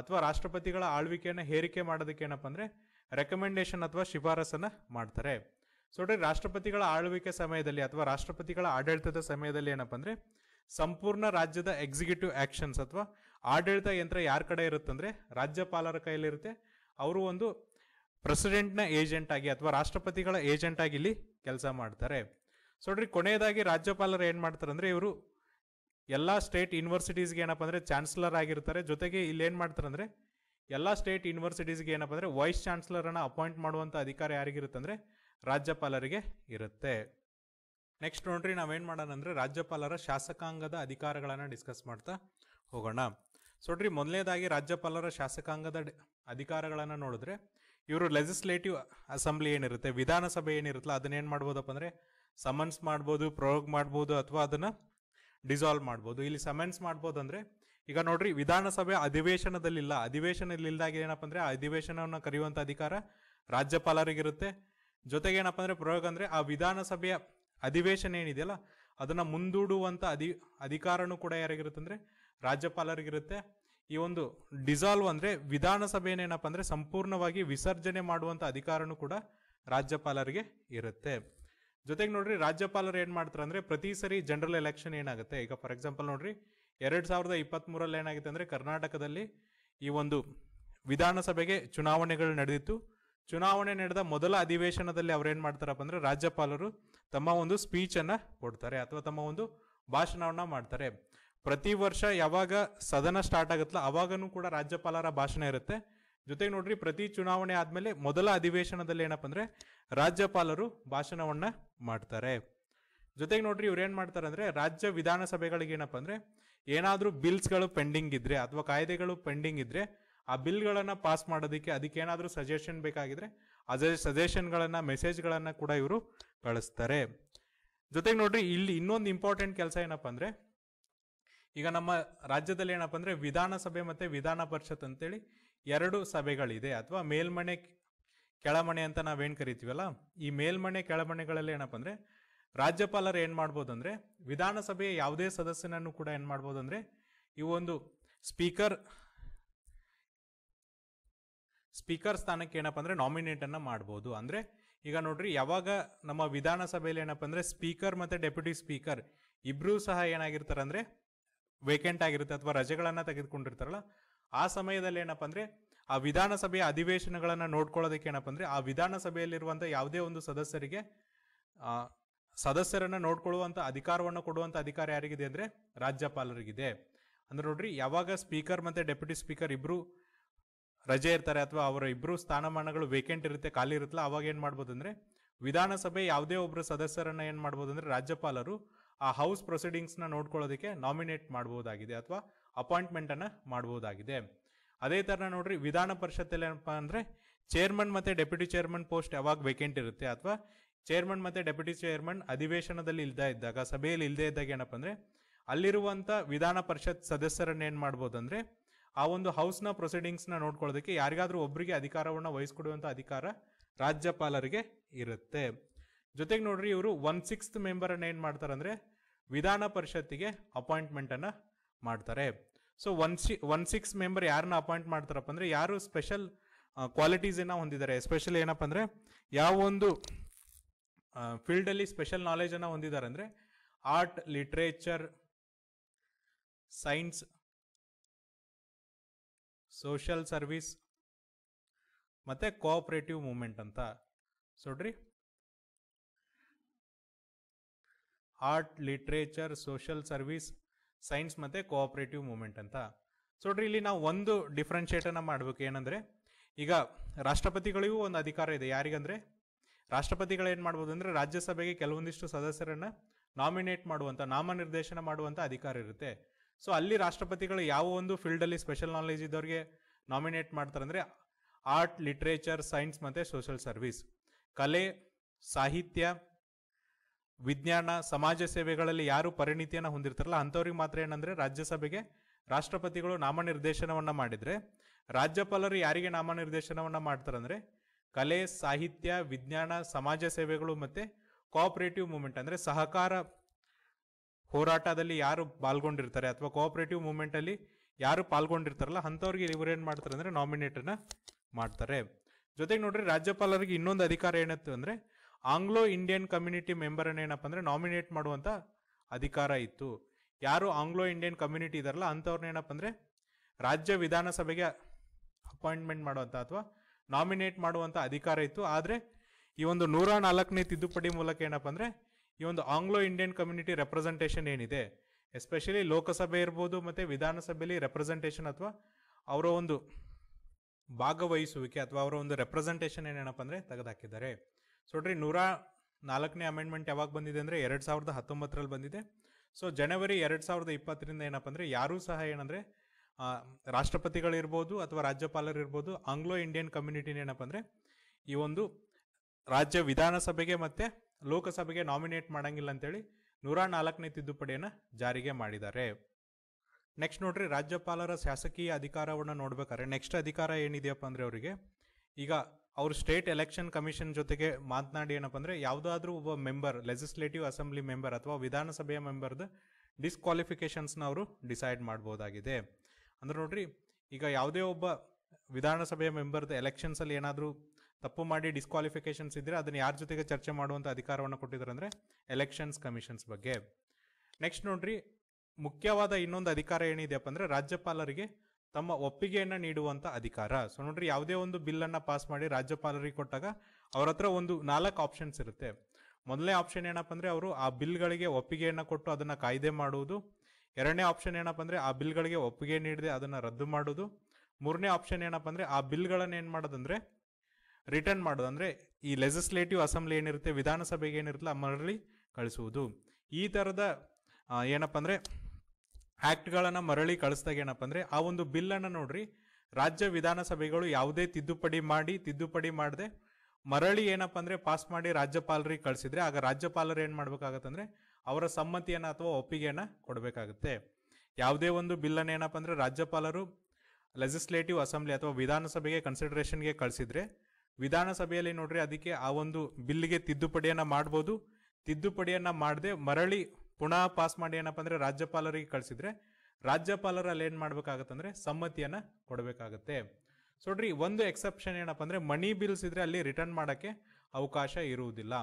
ಅಥವಾ ರಾಷ್ಟ್ರಪತಿಗಳ ಆಳ್ವಿಕೆಯನ್ನು ಹೇರಿಕೆ ಮಾಡೋದಕ್ಕೆ ಏನಪ್ಪ ಅಂದರೆ ರೆಕಮೆಂಡೇಶನ್ ಅಥವಾ ಶಿಫಾರಸನ್ನು ಮಾಡ್ತಾರೆ ಸೊ ರಾಷ್ಟ್ರಪತಿಗಳ ಆಳ್ವಿಕೆ ಸಮಯದಲ್ಲಿ ಅಥವಾ ರಾಷ್ಟ್ರಪತಿಗಳ ಆಡಳಿತದ ಸಮಯದಲ್ಲಿ ಏನಪ್ಪ ಅಂದರೆ ಸಂಪೂರ್ಣ ರಾಜ್ಯದ ಎಕ್ಸಿಕ್ಯೂಟಿವ್ ಆ್ಯಕ್ಷನ್ಸ್ ಅಥವಾ ಆಡಳಿತ ಯಂತ್ರ ಯಾರ ಕಡೆ ಇರುತ್ತಂದರೆ ರಾಜ್ಯಪಾಲರ ಕೈಯಲ್ಲಿರುತ್ತೆ ಅವರು ಒಂದು ಪ್ರೆಸಿಡೆಂಟ್ನ ಏಜೆಂಟ್ ಆಗಿ ಅಥವಾ ರಾಷ್ಟ್ರಪತಿಗಳ ಏಜೆಂಟ್ ಆಗಿ ಇಲ್ಲಿ ಕೆಲಸ ಮಾಡ್ತಾರೆ ಸೊ ನೋಡ್ರಿ ಕೊನೆಯದಾಗಿ ರಾಜ್ಯಪಾಲರು ಏನು ಮಾಡ್ತಾರೆ ಅಂದರೆ ಇವರು ಎಲ್ಲ ಸ್ಟೇಟ್ ಯೂನಿವರ್ಸಿಟೀಸ್ಗೆ ಏನಪ್ಪ ಅಂದರೆ ಚಾನ್ಸಲರ್ ಆಗಿರ್ತಾರೆ ಜೊತೆಗೆ ಇಲ್ಲಿ ಏನು ಮಾಡ್ತಾರೆ ಅಂದರೆ ಎಲ್ಲ ಸ್ಟೇಟ್ ಯೂನಿವರ್ಸಿಟೀಸ್ಗೆ ಏನಪ್ಪ ಅಂದರೆ ವೈಸ್ ಚಾನ್ಸಲರನ್ನು ಅಪಾಯಿಂಟ್ ಮಾಡುವಂಥ ಅಧಿಕಾರ ಯಾರಿಗಿರುತ್ತೆ ಅಂದರೆ ರಾಜ್ಯಪಾಲರಿಗೆ ಇರುತ್ತೆ ನೆಕ್ಸ್ಟ್ ನೋಡ್ರಿ ನಾವೇನು ಮಾಡೋಣ ಅಂದರೆ ರಾಜ್ಯಪಾಲರ ಶಾಸಕಾಂಗದ ಅಧಿಕಾರಗಳನ್ನು ಡಿಸ್ಕಸ್ ಮಾಡ್ತಾ ಹೋಗೋಣ ಸೊಡ್ರಿ ಮೊದಲನೇದಾಗಿ ರಾಜ್ಯಪಾಲರ ಶಾಸಕಾಂಗದ ಅಧಿಕಾರಗಳನ್ನು ನೋಡಿದ್ರೆ ಇವರು ಲೆಜಿಸ್ಲೇಟಿವ್ ಅಸೆಂಬ್ಲಿ ಏನಿರುತ್ತೆ ವಿಧಾನಸಭೆ ಏನಿರುತ್ತಲ್ಲ ಅದನ್ನೇನು ಮಾಡ್ಬೋದಪ್ಪ ಅಂದರೆ ಸಮನ್ಸ್ ಮಾಡ್ಬೋದು ಪ್ರೊರೋಗ್ ಮಾಡ್ಬೋದು ಅಥವಾ ಅದನ್ನು ಡಿಸಾಲ್ವ್ ಮಾಡ್ಬೋದು ಇಲ್ಲಿ ಸಮನ್ಸ್ ಮಾಡ್ಬೋದು ಅಂದರೆ ಈಗ ನೋಡ್ರಿ ವಿಧಾನಸಭೆ ಅಧಿವೇಶನದಲ್ಲಿಲ್ಲ ಅಧಿವೇಶನ ಇಲ್ದಾಗ ಏನಪ್ಪ ಅಂದ್ರೆ ಆ ಅಧಿವೇಶನವನ್ನು ಕರೆಯುವಂತ ಅಧಿಕಾರ ರಾಜ್ಯಪಾಲರಿಗಿರುತ್ತೆ ಜೊತೆಗೆ ಏನಪ್ಪ ಅಂದ್ರೆ ಪ್ರಯೋಗ ಅಂದ್ರೆ ಆ ವಿಧಾನಸಭೆಯ ಅಧಿವೇಶನ ಏನಿದೆಯಲ್ಲ ಅದನ್ನ ಮುಂದೂಡುವಂತ ಅಧಿ ಅಧಿಕಾರನೂ ಕೂಡ ಯಾರಿಗಿರುತ್ತೆ ಅಂದ್ರೆ ರಾಜ್ಯಪಾಲರಿಗಿರುತ್ತೆ ಈ ಒಂದು ಡಿಸಾಲ್ವ್ ಅಂದ್ರೆ ಏನೇನಪ್ಪ ಅಂದ್ರೆ ಸಂಪೂರ್ಣವಾಗಿ ವಿಸರ್ಜನೆ ಮಾಡುವಂತ ಅಧಿಕಾರನೂ ಕೂಡ ರಾಜ್ಯಪಾಲರಿಗೆ ಇರುತ್ತೆ ಜೊತೆಗೆ ನೋಡ್ರಿ ರಾಜ್ಯಪಾಲರು ಏನ್ ಮಾಡ್ತಾರೆ ಅಂದ್ರೆ ಪ್ರತಿ ಸರಿ ಜನರಲ್ ಎಲೆಕ್ಷನ್ ಏನಾಗುತ್ತೆ ಈಗ ಫಾರ್ ಎಕ್ಸಾಂಪಲ್ ನೋಡ್ರಿ ಎರಡು ಸಾವಿರದ ಇಪ್ಪತ್ತ್ಮೂರಲ್ಲಿ ಏನಾಗಿತ್ತು ಅಂದರೆ ಕರ್ನಾಟಕದಲ್ಲಿ ಈ ಒಂದು ವಿಧಾನಸಭೆಗೆ ಚುನಾವಣೆಗಳು ನಡೆದಿತ್ತು ಚುನಾವಣೆ ನಡೆದ ಮೊದಲ ಅಧಿವೇಶನದಲ್ಲಿ ಏನು ಮಾಡ್ತಾರಪ್ಪ ಅಂದರೆ ರಾಜ್ಯಪಾಲರು ತಮ್ಮ ಒಂದು ಸ್ಪೀಚನ್ನು ಕೊಡ್ತಾರೆ ಅಥವಾ ತಮ್ಮ ಒಂದು ಭಾಷಣವನ್ನು ಮಾಡ್ತಾರೆ ಪ್ರತಿ ವರ್ಷ ಯಾವಾಗ ಸದನ ಸ್ಟಾರ್ಟ್ ಆಗುತ್ತಲ್ಲ ಆವಾಗನೂ ಕೂಡ ರಾಜ್ಯಪಾಲರ ಭಾಷಣ ಇರುತ್ತೆ ಜೊತೆಗೆ ನೋಡ್ರಿ ಪ್ರತಿ ಚುನಾವಣೆ ಆದಮೇಲೆ ಮೊದಲ ಅಧಿವೇಶನದಲ್ಲಿ ಏನಪ್ಪ ಅಂದರೆ ರಾಜ್ಯಪಾಲರು ಭಾಷಣವನ್ನು ಮಾಡ್ತಾರೆ ಜೊತೆಗೆ ನೋಡ್ರಿ ಇವ್ರು ಏನು ಮಾಡ್ತಾರೆ ಅಂದರೆ ರಾಜ್ಯ ವಿಧಾನಸಭೆಗಳಿಗೆ ಏನಪ್ಪ ಅಂದರೆ ಏನಾದರೂ ಬಿಲ್ಸ್ಗಳು ಪೆಂಡಿಂಗ್ ಇದ್ರೆ ಅಥವಾ ಕಾಯ್ದೆಗಳು ಪೆಂಡಿಂಗ್ ಇದ್ರೆ ಆ ಬಿಲ್ಗಳನ್ನು ಪಾಸ್ ಮಾಡೋದಕ್ಕೆ ಅದಕ್ಕೆ ಏನಾದರೂ ಸಜೆಷನ್ ಬೇಕಾಗಿದ್ರೆ ಅದೇ ಸಜೆಷನ್ಗಳನ್ನು ಮೆಸೇಜ್ಗಳನ್ನು ಕೂಡ ಇವರು ಕಳಿಸ್ತಾರೆ ಜೊತೆಗೆ ನೋಡ್ರಿ ಇಲ್ಲಿ ಇನ್ನೊಂದು ಇಂಪಾರ್ಟೆಂಟ್ ಕೆಲಸ ಏನಪ್ಪ ಅಂದ್ರೆ ಈಗ ನಮ್ಮ ರಾಜ್ಯದಲ್ಲಿ ಏನಪ್ಪ ಅಂದ್ರೆ ವಿಧಾನಸಭೆ ಮತ್ತೆ ವಿಧಾನ ಪರಿಷತ್ ಅಂತೇಳಿ ಎರಡು ಸಭೆಗಳಿದೆ ಅಥವಾ ಮೇಲ್ಮನೆ ಕೆಳಮಣೆ ಅಂತ ನಾವೇನು ಕರಿತೀವಲ್ಲ ಈ ಮೇಲ್ಮನೆ ಕೆಳಮಣೆಗಳಲ್ಲಿ ಏನಪ್ಪ ಅಂದ್ರೆ ರಾಜ್ಯಪಾಲರು ಏನ್ ಮಾಡ್ಬೋದಂದ್ರೆ ವಿಧಾನಸಭೆಯ ಯಾವುದೇ ಸದಸ್ಯನನ್ನು ಕೂಡ ಏನ್ ಮಾಡ್ಬೋದಂದ್ರೆ ಈ ಒಂದು ಸ್ಪೀಕರ್ ಸ್ಪೀಕರ್ ಸ್ಥಾನಕ್ಕೆ ಏನಪ್ಪ ಅಂದ್ರೆ ನಾಮಿನೇಟ್ ಅನ್ನ ಮಾಡ್ಬೋದು ಅಂದ್ರೆ ಈಗ ನೋಡ್ರಿ ಯಾವಾಗ ನಮ್ಮ ವಿಧಾನಸಭೆಯಲ್ಲಿ ಏನಪ್ಪ ಅಂದ್ರೆ ಸ್ಪೀಕರ್ ಮತ್ತೆ ಡೆಪ್ಯೂಟಿ ಸ್ಪೀಕರ್ ಇಬ್ರು ಸಹ ಏನಾಗಿರ್ತಾರಂದ್ರೆ ವೇಕೆಂಟ್ ಆಗಿರುತ್ತೆ ಅಥವಾ ರಜೆಗಳನ್ನ ತೆಗೆದುಕೊಂಡಿರ್ತಾರಲ್ಲ ಆ ಸಮಯದಲ್ಲಿ ಏನಪ್ಪ ಅಂದ್ರೆ ಆ ವಿಧಾನಸಭೆಯ ಅಧಿವೇಶನಗಳನ್ನ ನೋಡ್ಕೊಳ್ಳೋದಕ್ಕೆ ಏನಪ್ಪ ಅಂದ್ರೆ ಆ ವಿಧಾನಸಭೆಯಲ್ಲಿರುವಂತಹ ಯಾವುದೇ ಒಂದು ಸದಸ್ಯರಿಗೆ ಸದಸ್ಯರನ್ನ ನೋಡ್ಕೊಳ್ಳುವಂತ ಅಧಿಕಾರವನ್ನು ಕೊಡುವಂತ ಅಧಿಕಾರ ಯಾರಿಗಿದೆ ಅಂದ್ರೆ ರಾಜ್ಯಪಾಲರಿಗಿದೆ ಅಂದ್ರೆ ನೋಡ್ರಿ ಯಾವಾಗ ಸ್ಪೀಕರ್ ಮತ್ತೆ ಡೆಪ್ಯೂಟಿ ಸ್ಪೀಕರ್ ಇಬ್ರು ರಜೆ ಇರ್ತಾರೆ ಅಥವಾ ಅವರ ಇಬ್ರು ಸ್ಥಾನಮಾನಗಳು ವೇಕೆಂಟ್ ಇರುತ್ತೆ ಖಾಲಿ ಇರುತ್ತಲ್ಲ ಅವಾಗ ಏನ್ ಮಾಡ್ಬೋದು ಅಂದ್ರೆ ವಿಧಾನಸಭೆ ಯಾವುದೇ ಒಬ್ಬರು ಸದಸ್ಯರನ್ನ ಏನ್ ಮಾಡ್ಬೋದು ಅಂದ್ರೆ ರಾಜ್ಯಪಾಲರು ಆ ಹೌಸ್ ಪ್ರೊಸೀಡಿಂಗ್ಸ್ ನ ನೋಡ್ಕೊಳ್ಳೋದಕ್ಕೆ ನಾಮಿನೇಟ್ ಮಾಡಬಹುದಾಗಿದೆ ಅಥವಾ ಅಪಾಯಿಂಟ್ಮೆಂಟ್ ಅನ್ನ ಮಾಡಬಹುದಾಗಿದೆ ಅದೇ ತರ ನೋಡ್ರಿ ವಿಧಾನ ಪರಿಷತ್ ಏನಪ್ಪಾ ಅಂದ್ರೆ ಚೇರ್ಮನ್ ಮತ್ತೆ ಡೆಪ್ಯೂಟಿ ಚೇರ್ಮನ್ ಪೋಸ್ಟ್ ಯಾವಾಗ ವೇಕೆಂಟ್ ಇರುತ್ತೆ ಅಥವಾ ಚೇರ್ಮನ್ ಮತ್ತು ಡೆಪ್ಯೂಟಿ ಚೇರ್ಮನ್ ಅಧಿವೇಶನದಲ್ಲಿ ಇಲ್ದೇ ಇದ್ದಾಗ ಸಭೆಯಲ್ಲಿ ಇಲ್ಲದೇ ಇದ್ದಾಗ ಏನಪ್ಪ ಅಂದರೆ ಅಲ್ಲಿರುವಂಥ ವಿಧಾನ ಪರಿಷತ್ ಏನು ಮಾಡ್ಬೋದು ಅಂದರೆ ಆ ಒಂದು ಹೌಸ್ನ ಪ್ರೊಸೀಡಿಂಗ್ಸ್ನ ನೋಡ್ಕೊಳ್ಳೋದಕ್ಕೆ ಯಾರಿಗಾದರೂ ಒಬ್ಬರಿಗೆ ಅಧಿಕಾರವನ್ನ ವಹಿಸ್ಕೊಡುವಂಥ ಅಧಿಕಾರ ರಾಜ್ಯಪಾಲರಿಗೆ ಇರುತ್ತೆ ಜೊತೆಗೆ ನೋಡ್ರಿ ಇವರು ಒನ್ ಸಿಕ್ಸ್ತ್ ಮೆಂಬರನ್ನು ಏನು ಮಾಡ್ತಾರೆ ಅಂದರೆ ವಿಧಾನ ಪರಿಷತ್ತಿಗೆ ಅಪಾಯಿಂಟ್ಮೆಂಟನ್ನು ಮಾಡ್ತಾರೆ so one C one six member ಯಾರನ್ನ ಅಪಾಯಿಂಟ್ ಮಾಡ್ತಾರಪ್ಪ ಅಂದರೆ ಯಾರು ಸ್ಪೆಷಲ್ ಕ್ವಾಲಿಟೀಸನ್ನು ಹೊಂದಿದ್ದಾರೆ ಎಸ್ಪೆಷಲಿ ಏನಪ್ಪ ಅಂದರೆ ಯಾವ ಒಂದು ಫೀಲ್ಡಲ್ಲಿ ಸ್ಪೆಷಲ್ ನಾಲೆಜನ್ನು ಹೊಂದಿದ್ದಾರೆ ಅಂದರೆ art literature science social service ಮತ್ತು ಕೋಆಪ್ರೇಟಿವ್ ಮೂಮೆಂಟ್ ಅಂತ ಸೊಡ್ರಿ art literature social service science ಮತ್ತು ಕೋಆಪ್ರೇಟಿವ್ ಮೂಮೆಂಟ್ ಅಂತ ನೋಡ್ರಿ ಇಲ್ಲಿ ನಾವು ಒಂದು ಡಿಫ್ರೆನ್ಷಿಯೇಟನ್ನು ಮಾಡಬೇಕು ಏನಂದರೆ ಈಗ ರಾಷ್ಟ್ರಪತಿಗಳಿಗೂ ಒಂದು ಅಧಿಕಾರ ಇದೆ ಯಾರಿಗಂದರೆ ರಾಷ್ಟ್ರಪತಿಗಳು ಏನು ಮಾಡ್ಬೋದು ಅಂದರೆ ರಾಜ್ಯಸಭೆಗೆ ಕೆಲವೊಂದಿಷ್ಟು ಸದಸ್ಯರನ್ನು ನಾಮಿನೇಟ್ ಮಾಡುವಂಥ ನಾಮನಿರ್ದೇಶನ ಮಾಡುವಂಥ ಅಧಿಕಾರ ಇರುತ್ತೆ ಸೊ ಅಲ್ಲಿ ರಾಷ್ಟ್ರಪತಿಗಳು ಯಾವ ಒಂದು ಫೀಲ್ಡಲ್ಲಿ ಸ್ಪೆಷಲ್ ನಾಲೆಜ್ ಇದ್ದವ್ರಿಗೆ ನಾಮಿನೇಟ್ ಮಾಡ್ತಾರೆ ಅಂದರೆ ಆರ್ಟ್ ಲಿಟ್ರೇಚರ್ ಸೈನ್ಸ್ ಮತ್ತು ಸೋಷಲ್ ಸರ್ವಿಸ್ ಕಲೆ ಸಾಹಿತ್ಯ ವಿಜ್ಞಾನ ಸಮಾಜ ಸೇವೆಗಳಲ್ಲಿ ಯಾರು ಪರಿಣಿತಿಯನ್ನು ಹೊಂದಿರ್ತಾರಲ್ಲ ಅಂಥವ್ರಿಗೆ ಮಾತ್ರ ಏನಂದರೆ ರಾಜ್ಯಸಭೆಗೆ ರಾಷ್ಟ್ರಪತಿಗಳು ನಾಮನಿರ್ದೇಶನವನ್ನು ಮಾಡಿದರೆ ರಾಜ್ಯಪಾಲರು ಯಾರಿಗೆ ನಾಮನಿರ್ದೇಶನವನ್ನು ಮಾಡ್ತಾರಂದರೆ ಕಲೆ ಸಾಹಿತ್ಯ ವಿಜ್ಞಾನ ಸಮಾಜ ಸೇವೆಗಳು ಮತ್ತು ಕೋಆಪರೇಟಿವ್ ಮೂಮೆಂಟ್ ಅಂದರೆ ಸಹಕಾರ ಹೋರಾಟದಲ್ಲಿ ಯಾರು ಪಾಲ್ಗೊಂಡಿರ್ತಾರೆ ಅಥವಾ ಕೋಆಪರೇಟಿವ್ ಮೂಮೆಂಟಲ್ಲಿ ಯಾರು ಪಾಲ್ಗೊಂಡಿರ್ತಾರಲ್ಲ ಅಂಥವ್ರಿಗೆ ಇವರೇನು ಮಾಡ್ತಾರೆ ಅಂದರೆ ನಾಮಿನೇಟನ್ನು ಮಾಡ್ತಾರೆ ಜೊತೆಗೆ ನೋಡ್ರಿ ರಾಜ್ಯಪಾಲರಿಗೆ ಇನ್ನೊಂದು ಅಧಿಕಾರ ಏನತ್ತು ಅಂದರೆ ಆಂಗ್ಲೋ ಇಂಡಿಯನ್ ಕಮ್ಯುನಿಟಿ ಮೆಂಬರನ್ನ ಏನಪ್ಪ ಅಂದರೆ ನಾಮಿನೇಟ್ ಮಾಡುವಂಥ ಅಧಿಕಾರ ಇತ್ತು ಯಾರು ಆಂಗ್ಲೋ ಇಂಡಿಯನ್ ಕಮ್ಯುನಿಟಿ ಇದಾರಲ್ಲ ಅಂಥವ್ರನ್ನ ಏನಪ್ಪ ಅಂದರೆ ರಾಜ್ಯ ವಿಧಾನಸಭೆಗೆ ಅಪಾಯಿಂಟ್ಮೆಂಟ್ ಮಾಡುವಂಥ ಅಥವಾ ನಾಮಿನೇಟ್ ಮಾಡುವಂಥ ಅಧಿಕಾರ ಇತ್ತು ಆದರೆ ಈ ಒಂದು ನೂರ ನಾಲ್ಕನೇ ತಿದ್ದುಪಡಿ ಮೂಲಕ ಏನಪ್ಪ ಅಂದರೆ ಈ ಒಂದು ಆಂಗ್ಲೋ ಇಂಡಿಯನ್ ಕಮ್ಯುನಿಟಿ ರೆಪ್ರೆಸೆಂಟೇಷನ್ ಏನಿದೆ ಎಸ್ಪೆಷಲಿ ಲೋಕಸಭೆ ಇರ್ಬೋದು ಮತ್ತು ವಿಧಾನಸಭೆಯಲ್ಲಿ ರೆಪ್ರೆಸೆಂಟೇಷನ್ ಅಥವಾ ಅವರ ಒಂದು ಭಾಗವಹಿಸುವಿಕೆ ಅಥವಾ ಅವರ ಒಂದು ರೆಪ್ರೆಸೆಂಟೇಷನ್ ಏನೇನಪ್ಪ ಅಂದರೆ ತೆಗೆದುಹಾಕಿದ್ದಾರೆ ಸೊಡ್ರಿ ನೂರ ನಾಲ್ಕನೇ ಅಮೆಂಡ್ಮೆಂಟ್ ಯಾವಾಗ ಬಂದಿದೆ ಅಂದರೆ ಎರಡು ಸಾವಿರದ ಹತ್ತೊಂಬತ್ತರಲ್ಲಿ ಬಂದಿದೆ ಸೊ ಜನವರಿ ಎರಡು ಸಾವಿರದ ಇಪ್ಪತ್ತರಿಂದ ಏನಪ್ಪ ಅಂದರೆ ಯಾರೂ ಸಹ ಏನಂದರೆ ರಾಷ್ಟ್ರಪತಿಗಳಿರ್ಬೋದು ಅಥವಾ ರಾಜ್ಯಪಾಲರಿರ್ಬೋದು ಆಂಗ್ಲೋ ಇಂಡಿಯನ್ ಕಮ್ಯುನಿಟಿನ ಏನಪ್ಪ ಅಂದರೆ ಈ ಒಂದು ರಾಜ್ಯ ವಿಧಾನಸಭೆಗೆ ಮತ್ತು ಲೋಕಸಭೆಗೆ ನಾಮಿನೇಟ್ ಮಾಡಂಗಿಲ್ಲ ಅಂತೇಳಿ ನೂರ ನಾಲ್ಕನೇ ತಿದ್ದುಪಡಿಯನ್ನು ಜಾರಿಗೆ ಮಾಡಿದ್ದಾರೆ ನೆಕ್ಸ್ಟ್ ನೋಡ್ರಿ ರಾಜ್ಯಪಾಲರ ಶಾಸಕೀಯ ಅಧಿಕಾರವನ್ನು ನೋಡ್ಬೇಕಾದ್ರೆ ನೆಕ್ಸ್ಟ್ ಅಧಿಕಾರ ಏನಿದೆಯಪ್ಪ ಅಂದರೆ ಅವರಿಗೆ ಈಗ ಅವರು ಸ್ಟೇಟ್ ಎಲೆಕ್ಷನ್ ಕಮಿಷನ್ ಜೊತೆಗೆ ಮಾತನಾಡಿ ಏನಪ್ಪ ಅಂದರೆ ಯಾವುದಾದ್ರೂ ಒಬ್ಬ ಮೆಂಬರ್ ಲೆಜಿಸ್ಲೇಟಿವ್ ಅಸೆಂಬ್ಲಿ ಮೆಂಬರ್ ಅಥವಾ ವಿಧಾನಸಭೆಯ ಮೆಂಬರ್ದು ಡಿಸ್ಕ್ವಾಲಿಫಿಕೇಷನ್ಸ್ನ ಅವರು ಡಿಸೈಡ್ ಮಾಡ್ಬೋದಾಗಿದೆ ಅಂದ್ರೆ ನೋಡ್ರಿ ಈಗ ಯಾವುದೇ ಒಬ್ಬ ವಿಧಾನಸಭೆಯ ಮೆಂಬರ್ದು ಎಲೆಕ್ಷನ್ಸ್ ಅಲ್ಲಿ ಏನಾದರೂ ತಪ್ಪು ಮಾಡಿ ಡಿಸ್ಕ್ವಾಲಿಫಿಕೇಶನ್ಸ್ ಇದ್ದರೆ ಅದನ್ನ ಯಾರ ಜೊತೆಗೆ ಚರ್ಚೆ ಮಾಡುವಂತ ಅಧಿಕಾರವನ್ನು ಕೊಟ್ಟಿದ್ದಾರೆ ಅಂದ್ರೆ ಎಲೆಕ್ಷನ್ಸ್ ಕಮಿಷನ್ಸ್ ಬಗ್ಗೆ ನೆಕ್ಸ್ಟ್ ನೋಡ್ರಿ ಮುಖ್ಯವಾದ ಇನ್ನೊಂದು ಅಧಿಕಾರ ಏನಿದೆಯಪ್ಪ ಅಂದ್ರೆ ರಾಜ್ಯಪಾಲರಿಗೆ ತಮ್ಮ ಒಪ್ಪಿಗೆಯನ್ನ ನೀಡುವಂತ ಅಧಿಕಾರ ಸೊ ನೋಡ್ರಿ ಯಾವುದೇ ಒಂದು ಬಿಲ್ ಅನ್ನ ಪಾಸ್ ಮಾಡಿ ರಾಜ್ಯಪಾಲರಿಗೆ ಕೊಟ್ಟಾಗ ಅವ್ರ ಹತ್ರ ಒಂದು ನಾಲ್ಕು ಆಪ್ಷನ್ಸ್ ಇರುತ್ತೆ ಮೊದಲನೇ ಆಪ್ಷನ್ ಏನಪ್ಪ ಅಂದ್ರೆ ಅವರು ಆ ಬಿಲ್ಗಳಿಗೆ ಒಪ್ಪಿಗೆಯನ್ನ ಕೊಟ್ಟು ಅದನ್ನ ಕಾಯ್ದೆ ಮಾಡುವುದು ಎರಡನೇ ಆಪ್ಷನ್ ಏನಪ್ಪ ಅಂದರೆ ಆ ಬಿಲ್ಗಳಿಗೆ ಒಪ್ಪಿಗೆ ನೀಡದೆ ಅದನ್ನು ರದ್ದು ಮಾಡೋದು ಮೂರನೇ ಆಪ್ಷನ್ ಏನಪ್ಪ ಅಂದರೆ ಆ ಬಿಲ್ಗಳನ್ನು ಏನು ಮಾಡೋದಂದರೆ ರಿಟರ್ನ್ ಮಾಡೋದು ಅಂದರೆ ಈ ಲೆಜಿಸ್ಲೇಟಿವ್ ಅಸೆಂಬ್ಲಿ ಏನಿರುತ್ತೆ ವಿಧಾನಸಭೆಗೆ ಏನಿರುತ್ತಲ್ಲ ಮರಳಿ ಕಳಿಸುವುದು ಈ ಥರದ ಏನಪ್ಪ ಅಂದರೆ ಆ್ಯಕ್ಟ್ಗಳನ್ನು ಮರಳಿ ಕಳಿಸಿದಾಗ ಏನಪ್ಪ ಅಂದರೆ ಆ ಒಂದು ಬಿಲ್ಲನ್ನು ನೋಡಿರಿ ರಾಜ್ಯ ವಿಧಾನಸಭೆಗಳು ಯಾವುದೇ ತಿದ್ದುಪಡಿ ಮಾಡಿ ತಿದ್ದುಪಡಿ ಮಾಡದೆ ಮರಳಿ ಏನಪ್ಪ ಅಂದರೆ ಪಾಸ್ ಮಾಡಿ ರಾಜ್ಯಪಾಲರಿಗೆ ಕಳಿಸಿದ್ರೆ ಆಗ ರಾಜ್ಯಪಾಲರು ಏನು ಮಾಡಬೇಕಾಗತ್ತಂದ್ರೆ ಅವರ ಸಮ್ಮತಿಯನ್ನು ಅಥವಾ ಒಪ್ಪಿಗೆಯನ್ನು ಕೊಡಬೇಕಾಗುತ್ತೆ ಯಾವುದೇ ಒಂದು ಬಿಲ್ಲನ್ನು ಏನಪ್ಪ ಅಂದರೆ ರಾಜ್ಯಪಾಲರು ಲೆಜಿಸ್ಲೇಟಿವ್ ಅಸೆಂಬ್ಲಿ ಅಥವಾ ವಿಧಾನಸಭೆಗೆ ಕನ್ಸಿಡರೇಷನ್ಗೆ ಕಳಿಸಿದ್ರೆ ವಿಧಾನಸಭೆಯಲ್ಲಿ ನೋಡ್ರಿ ಅದಕ್ಕೆ ಆ ಒಂದು ಬಿಲ್ಗೆ ತಿದ್ದುಪಡಿಯನ್ನು ಮಾಡ್ಬೋದು ತಿದ್ದುಪಡಿಯನ್ನು ಮಾಡದೆ ಮರಳಿ ಪುನಃ ಪಾಸ್ ಮಾಡಿ ಏನಪ್ಪ ಅಂದರೆ ರಾಜ್ಯಪಾಲರಿಗೆ ಕಳಿಸಿದ್ರೆ ರಾಜ್ಯಪಾಲರಲ್ಲಿ ಏನು ಮಾಡಬೇಕಾಗತ್ತಂದ್ರೆ ಸಮ್ಮತಿಯನ್ನು ಕೊಡಬೇಕಾಗತ್ತೆ ಸೊಡ್ರಿ ಒಂದು ಎಕ್ಸೆಪ್ಷನ್ ಏನಪ್ಪ ಅಂದರೆ ಮನಿ ಬಿಲ್ಸ್ ಇದ್ದರೆ ಅಲ್ಲಿ ರಿಟರ್ನ್ ಮಾಡೋಕ್ಕೆ ಅವಕಾಶ ಇರುವುದಿಲ್ಲ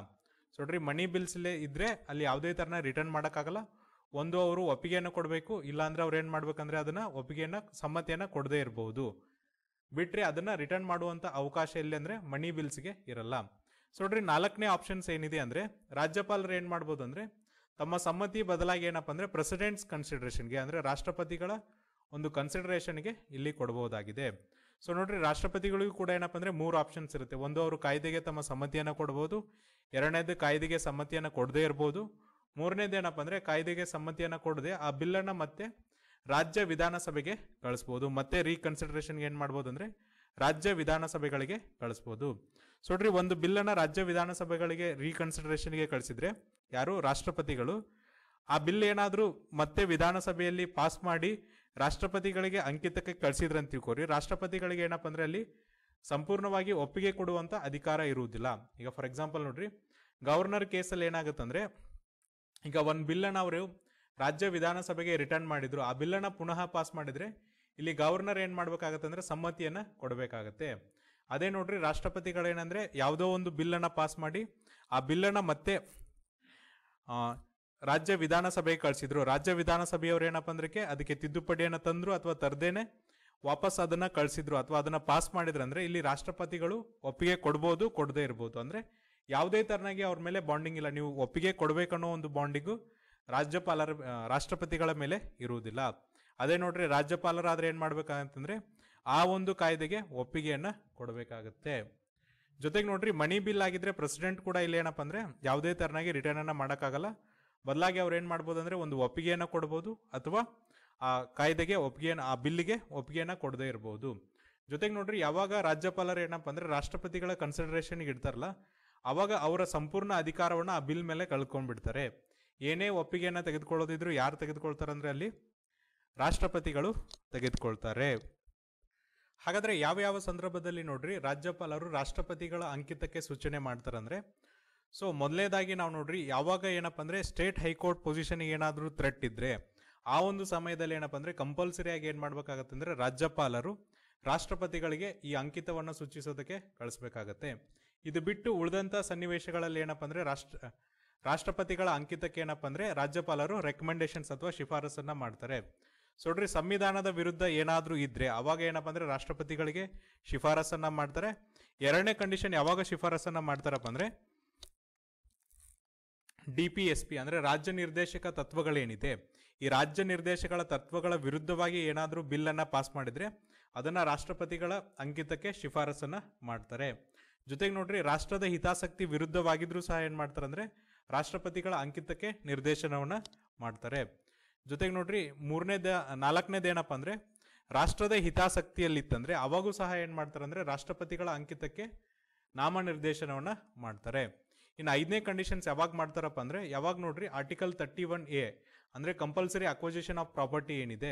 ನೋಡ್ರಿ ಮನಿ ಬಿಲ್ಸ್ ಇದ್ರೆ ಅಲ್ಲಿ ಯಾವುದೇ ತರನ ರಿಟರ್ನ್ ಮಾಡೋಕ್ಕಾಗಲ್ಲ ಒಂದು ಅವರು ಒಪ್ಪಿಗೆಯನ್ನು ಕೊಡಬೇಕು ಇಲ್ಲಾಂದ್ರೆ ಅವ್ರು ಏನು ಮಾಡ್ಬೇಕಂದ್ರೆ ಅದನ್ನ ಒಪ್ಪಿಗೆಯನ್ನ ಸಮ್ಮತಿಯನ್ನ ಕೊಡದೇ ಇರಬಹುದು ಬಿಟ್ರಿ ಅದನ್ನ ರಿಟರ್ನ್ ಮಾಡುವಂತ ಅವಕಾಶ ಎಲ್ಲಿ ಅಂದ್ರೆ ಮನಿ ಬಿಲ್ಸ್ಗೆ ಇರಲ್ಲ ಸೊ ನೋಡ್ರಿ ನಾಲ್ಕನೇ ಆಪ್ಷನ್ಸ್ ಏನಿದೆ ಅಂದ್ರೆ ರಾಜ್ಯಪಾಲರು ಏನ್ ಮಾಡ್ಬೋದು ಅಂದ್ರೆ ತಮ್ಮ ಸಮ್ಮತಿ ಬದಲಾಗಿ ಏನಪ್ಪ ಅಂದ್ರೆ ಪ್ರೆಸಿಡೆಂಟ್ಸ್ ಕನ್ಸಿಡರೇಷನ್ಗೆ ಅಂದ್ರೆ ರಾಷ್ಟ್ರಪತಿಗಳ ಒಂದು ಕನ್ಸಿಡರೇಷನ್ಗೆ ಇಲ್ಲಿ ಕೊಡಬಹುದಾಗಿದೆ ಸೊ ನೋಡ್ರಿ ರಾಷ್ಟ್ರಪತಿಗಳಿಗೂ ಕೂಡ ಏನಪ್ಪ ಅಂದ್ರೆ ಮೂರು ಆಪ್ಷನ್ಸ್ ಇರುತ್ತೆ ಒಂದು ಅವರು ಕಾಯ್ದೆಗೆ ತಮ್ಮ ಸಮ್ಮತಿಯನ್ನು ಕೊಡಬಹುದು ಎರಡನೇದು ಕಾಯ್ದೆಗೆ ಸಮ್ಮತಿಯನ್ನು ಕೊಡದೇ ಇರ್ಬೋದು ಮೂರನೇದು ಏನಪ್ಪ ಅಂದರೆ ಕಾಯ್ದೆಗೆ ಸಮ್ಮತಿಯನ್ನು ಕೊಡದೆ ಆ ಬಿಲ್ಲನ್ನು ಮತ್ತೆ ರಾಜ್ಯ ವಿಧಾನಸಭೆಗೆ ಕಳಿಸ್ಬೋದು ಮತ್ತೆ ರೀಕನ್ಸಿಡರೇಷನ್ಗೆ ಏನು ಮಾಡ್ಬೋದು ಅಂದರೆ ರಾಜ್ಯ ವಿಧಾನಸಭೆಗಳಿಗೆ ಕಳಿಸ್ಬೋದು ಸೊಡ್ರಿ ಒಂದು ಬಿಲ್ಲನ್ನು ರಾಜ್ಯ ವಿಧಾನಸಭೆಗಳಿಗೆ ರೀಕನ್ಸಿಡರೇಷನ್ಗೆ ಕಳಿಸಿದ್ರೆ ಯಾರು ರಾಷ್ಟ್ರಪತಿಗಳು ಆ ಬಿಲ್ ಏನಾದರೂ ಮತ್ತೆ ವಿಧಾನಸಭೆಯಲ್ಲಿ ಪಾಸ್ ಮಾಡಿ ರಾಷ್ಟ್ರಪತಿಗಳಿಗೆ ಅಂಕಿತಕ್ಕೆ ಕಳಿಸಿದ್ರಂತ ತಿಳ್ಕೊರಿ ರಾಷ್ಟ್ರಪತಿಗಳಿಗೆ ಏನಪ್ಪ ಅಂದರೆ ಅಲ್ಲಿ ಸಂಪೂರ್ಣವಾಗಿ ಒಪ್ಪಿಗೆ ಕೊಡುವಂತ ಅಧಿಕಾರ ಇರುವುದಿಲ್ಲ ಈಗ ಫಾರ್ ಎಕ್ಸಾಂಪಲ್ ನೋಡ್ರಿ ಗವರ್ನರ್ ಕೇಸಲ್ಲಿ ಏನಾಗುತ್ತಂದ್ರೆ ಈಗ ಒಂದು ಬಿಲ್ಲನ್ನು ಅವರು ರಾಜ್ಯ ವಿಧಾನಸಭೆಗೆ ರಿಟರ್ನ್ ಮಾಡಿದ್ರು ಆ ಬಿಲ್ಲನ್ನು ಪುನಃ ಪಾಸ್ ಮಾಡಿದ್ರೆ ಇಲ್ಲಿ ಗವರ್ನರ್ ಏನ್ ಮಾಡ್ಬೇಕಾಗತ್ತಂದ್ರೆ ಸಮ್ಮತಿಯನ್ನ ಕೊಡಬೇಕಾಗತ್ತೆ ಅದೇ ನೋಡ್ರಿ ರಾಷ್ಟ್ರಪತಿಗಳೇನಂದ್ರೆ ಯಾವುದೋ ಒಂದು ಬಿಲ್ಲನ್ನು ಪಾಸ್ ಮಾಡಿ ಆ ಬಿಲ್ಲನ್ನು ಮತ್ತೆ ರಾಜ್ಯ ವಿಧಾನಸಭೆಗೆ ಕಳಿಸಿದ್ರು ರಾಜ್ಯ ವಿಧಾನಸಭೆಯವ್ರು ಏನಪ್ಪ ಅಂದ್ರೆ ಅದಕ್ಕೆ ತಿದ್ದುಪಡಿಯನ್ನು ತಂದ್ರು ಅಥವಾ ತರದೇನೆ ವಾಪಸ್ ಅದನ್ನ ಕಳಿಸಿದ್ರು ಅಥವಾ ಅದನ್ನ ಪಾಸ್ ಮಾಡಿದ್ರು ಅಂದ್ರೆ ಇಲ್ಲಿ ರಾಷ್ಟ್ರಪತಿಗಳು ಒಪ್ಪಿಗೆ ಕೊಡ್ಬೋದು ಕೊಡದೇ ಇರ್ಬೋದು ಅಂದ್ರೆ ಯಾವುದೇ ತರನಾಗಿ ಅವ್ರ ಮೇಲೆ ಬಾಂಡಿಂಗ್ ಇಲ್ಲ ನೀವು ಒಪ್ಪಿಗೆ ಕೊಡ್ಬೇಕನ್ನೋ ಒಂದು ಬಾಂಡಿಂಗು ರಾಜ್ಯಪಾಲರ ರಾಷ್ಟ್ರಪತಿಗಳ ಮೇಲೆ ಇರುವುದಿಲ್ಲ ಅದೇ ನೋಡ್ರಿ ರಾಜ್ಯಪಾಲರಾದ್ರೆ ಏನ್ ಮಾಡ್ಬೇಕಂತಂದ್ರೆ ಆ ಒಂದು ಕಾಯ್ದೆಗೆ ಒಪ್ಪಿಗೆಯನ್ನ ಕೊಡಬೇಕಾಗತ್ತೆ ಜೊತೆಗೆ ನೋಡ್ರಿ ಮನಿ ಬಿಲ್ ಆಗಿದ್ರೆ ಪ್ರೆಸಿಡೆಂಟ್ ಕೂಡ ಇಲ್ಲಿ ಏನಪ್ಪ ಅಂದ್ರೆ ಯಾವುದೇ ತರನಾಗಿ ರಿಟರ್ನ್ ಅನ್ನ ಮಾಡೋಕ್ಕಾಗಲ್ಲ ಬದಲಾಗಿ ಅವ್ರು ಏನ್ ಮಾಡ್ಬೋದು ಅಂದ್ರೆ ಒಂದು ಒಪ್ಪಿಗೆಯನ್ನ ಕೊಡ್ಬೋದು ಅಥವಾ ಆ ಕಾಯ್ದೆಗೆ ಒಪ್ಪಿಗೆಯನ್ನು ಆ ಬಿಲ್ಗೆ ಒಪ್ಪಿಗೆಯನ್ನು ಕೊಡದೇ ಇರಬಹುದು ಜೊತೆಗೆ ನೋಡ್ರಿ ಯಾವಾಗ ರಾಜ್ಯಪಾಲರು ಏನಪ್ಪ ಅಂದ್ರೆ ರಾಷ್ಟ್ರಪತಿಗಳ ಕನ್ಸಿಡರೇಷನ್ಗೆ ಇಡ್ತಾರಲ್ಲ ಅವಾಗ ಅವರ ಸಂಪೂರ್ಣ ಅಧಿಕಾರವನ್ನು ಆ ಬಿಲ್ ಮೇಲೆ ಕಳ್ಕೊಂಡ್ಬಿಡ್ತಾರೆ ಏನೇ ಒಪ್ಪಿಗೆಯನ್ನು ತೆಗೆದುಕೊಳ್ಳೋದಿದ್ರು ಯಾರು ತೆಗೆದುಕೊಳ್ತಾರಂದ್ರೆ ಅಲ್ಲಿ ರಾಷ್ಟ್ರಪತಿಗಳು ತೆಗೆದುಕೊಳ್ತಾರೆ ಹಾಗಾದ್ರೆ ಯಾವ ಯಾವ ಸಂದರ್ಭದಲ್ಲಿ ನೋಡ್ರಿ ರಾಜ್ಯಪಾಲರು ರಾಷ್ಟ್ರಪತಿಗಳ ಅಂಕಿತಕ್ಕೆ ಸೂಚನೆ ಮಾಡ್ತಾರಂದ್ರೆ ಸೊ ಮೊದಲೇದಾಗಿ ನಾವು ನೋಡ್ರಿ ಯಾವಾಗ ಏನಪ್ಪ ಅಂದ್ರೆ ಸ್ಟೇಟ್ ಹೈಕೋರ್ಟ್ ಪೊಸಿಷನ್ಗೆ ಏನಾದರೂ ಥ್ರೆಟ್ ಇದ್ರೆ ಆ ಒಂದು ಸಮಯದಲ್ಲಿ ಏನಪ್ಪ ಅಂದ್ರೆ ಕಂಪಲ್ಸರಿ ಆಗಿ ಏನ್ ಮಾಡ್ಬೇಕಾಗತ್ತೆ ಅಂದ್ರೆ ರಾಜ್ಯಪಾಲರು ರಾಷ್ಟ್ರಪತಿಗಳಿಗೆ ಈ ಅಂಕಿತವನ್ನು ಸೂಚಿಸೋದಕ್ಕೆ ಕಳಿಸ್ಬೇಕಾಗತ್ತೆ ಇದು ಬಿಟ್ಟು ಉಳಿದಂತ ಸನ್ನಿವೇಶಗಳಲ್ಲಿ ಏನಪ್ಪ ಅಂದ್ರೆ ರಾಷ್ಟ್ರ ರಾಷ್ಟ್ರಪತಿಗಳ ಅಂಕಿತಕ್ಕೆ ಏನಪ್ಪ ಅಂದ್ರೆ ರಾಜ್ಯಪಾಲರು ರೆಕಮೆಂಡೇಶನ್ಸ್ ಅಥವಾ ಶಿಫಾರಸನ್ನ ಮಾಡ್ತಾರೆ ಸೊಡ್ರಿ ಸಂವಿಧಾನದ ವಿರುದ್ಧ ಏನಾದರೂ ಇದ್ರೆ ಅವಾಗ ಏನಪ್ಪ ಅಂದ್ರೆ ರಾಷ್ಟ್ರಪತಿಗಳಿಗೆ ಶಿಫಾರಸನ್ನ ಮಾಡ್ತಾರೆ ಎರಡನೇ ಕಂಡೀಷನ್ ಯಾವಾಗ ಶಿಫಾರಸನ್ನ ಮಾಡ್ತಾರಪ್ಪ ಅಂದ್ರೆ ಡಿ ಪಿ ಎಸ್ ಪಿ ಅಂದ್ರೆ ರಾಜ್ಯ ನಿರ್ದೇಶಕ ತತ್ವಗಳೇನಿದೆ ಈ ರಾಜ್ಯ ನಿರ್ದೇಶಗಳ ತತ್ವಗಳ ವಿರುದ್ಧವಾಗಿ ಏನಾದರೂ ಬಿಲ್ಲನ್ನು ಪಾಸ್ ಮಾಡಿದರೆ ಅದನ್ನು ರಾಷ್ಟ್ರಪತಿಗಳ ಅಂಕಿತಕ್ಕೆ ಶಿಫಾರಸನ್ನು ಮಾಡ್ತಾರೆ ಜೊತೆಗೆ ನೋಡ್ರಿ ರಾಷ್ಟ್ರದ ಹಿತಾಸಕ್ತಿ ವಿರುದ್ಧವಾಗಿದ್ರೂ ಸಹ ಏನು ಮಾಡ್ತಾರೆ ಅಂದರೆ ರಾಷ್ಟ್ರಪತಿಗಳ ಅಂಕಿತಕ್ಕೆ ನಿರ್ದೇಶನವನ್ನು ಮಾಡ್ತಾರೆ ಜೊತೆಗೆ ನೋಡ್ರಿ ಮೂರನೇದ ಏನಪ್ಪ ಅಂದರೆ ರಾಷ್ಟ್ರದ ಹಿತಾಸಕ್ತಿಯಲ್ಲಿತ್ತಂದರೆ ಅವಾಗೂ ಸಹ ಏನು ಮಾಡ್ತಾರೆ ಅಂದರೆ ರಾಷ್ಟ್ರಪತಿಗಳ ಅಂಕಿತಕ್ಕೆ ನಾಮನಿರ್ದೇಶನವನ್ನು ಮಾಡ್ತಾರೆ ಇನ್ನು ಐದನೇ ಕಂಡೀಷನ್ಸ್ ಯಾವಾಗ ಮಾಡ್ತಾರಪ್ಪ ಅಂದರೆ ಯಾವಾಗ ನೋಡ್ರಿ ಆರ್ಟಿಕಲ್ ತರ್ಟಿ ಒನ್ ಎ ಅಂದರೆ ಕಂಪಲ್ಸರಿ ಅಕ್ವಜಿಷನ್ ಆಫ್ ಪ್ರಾಪರ್ಟಿ ಏನಿದೆ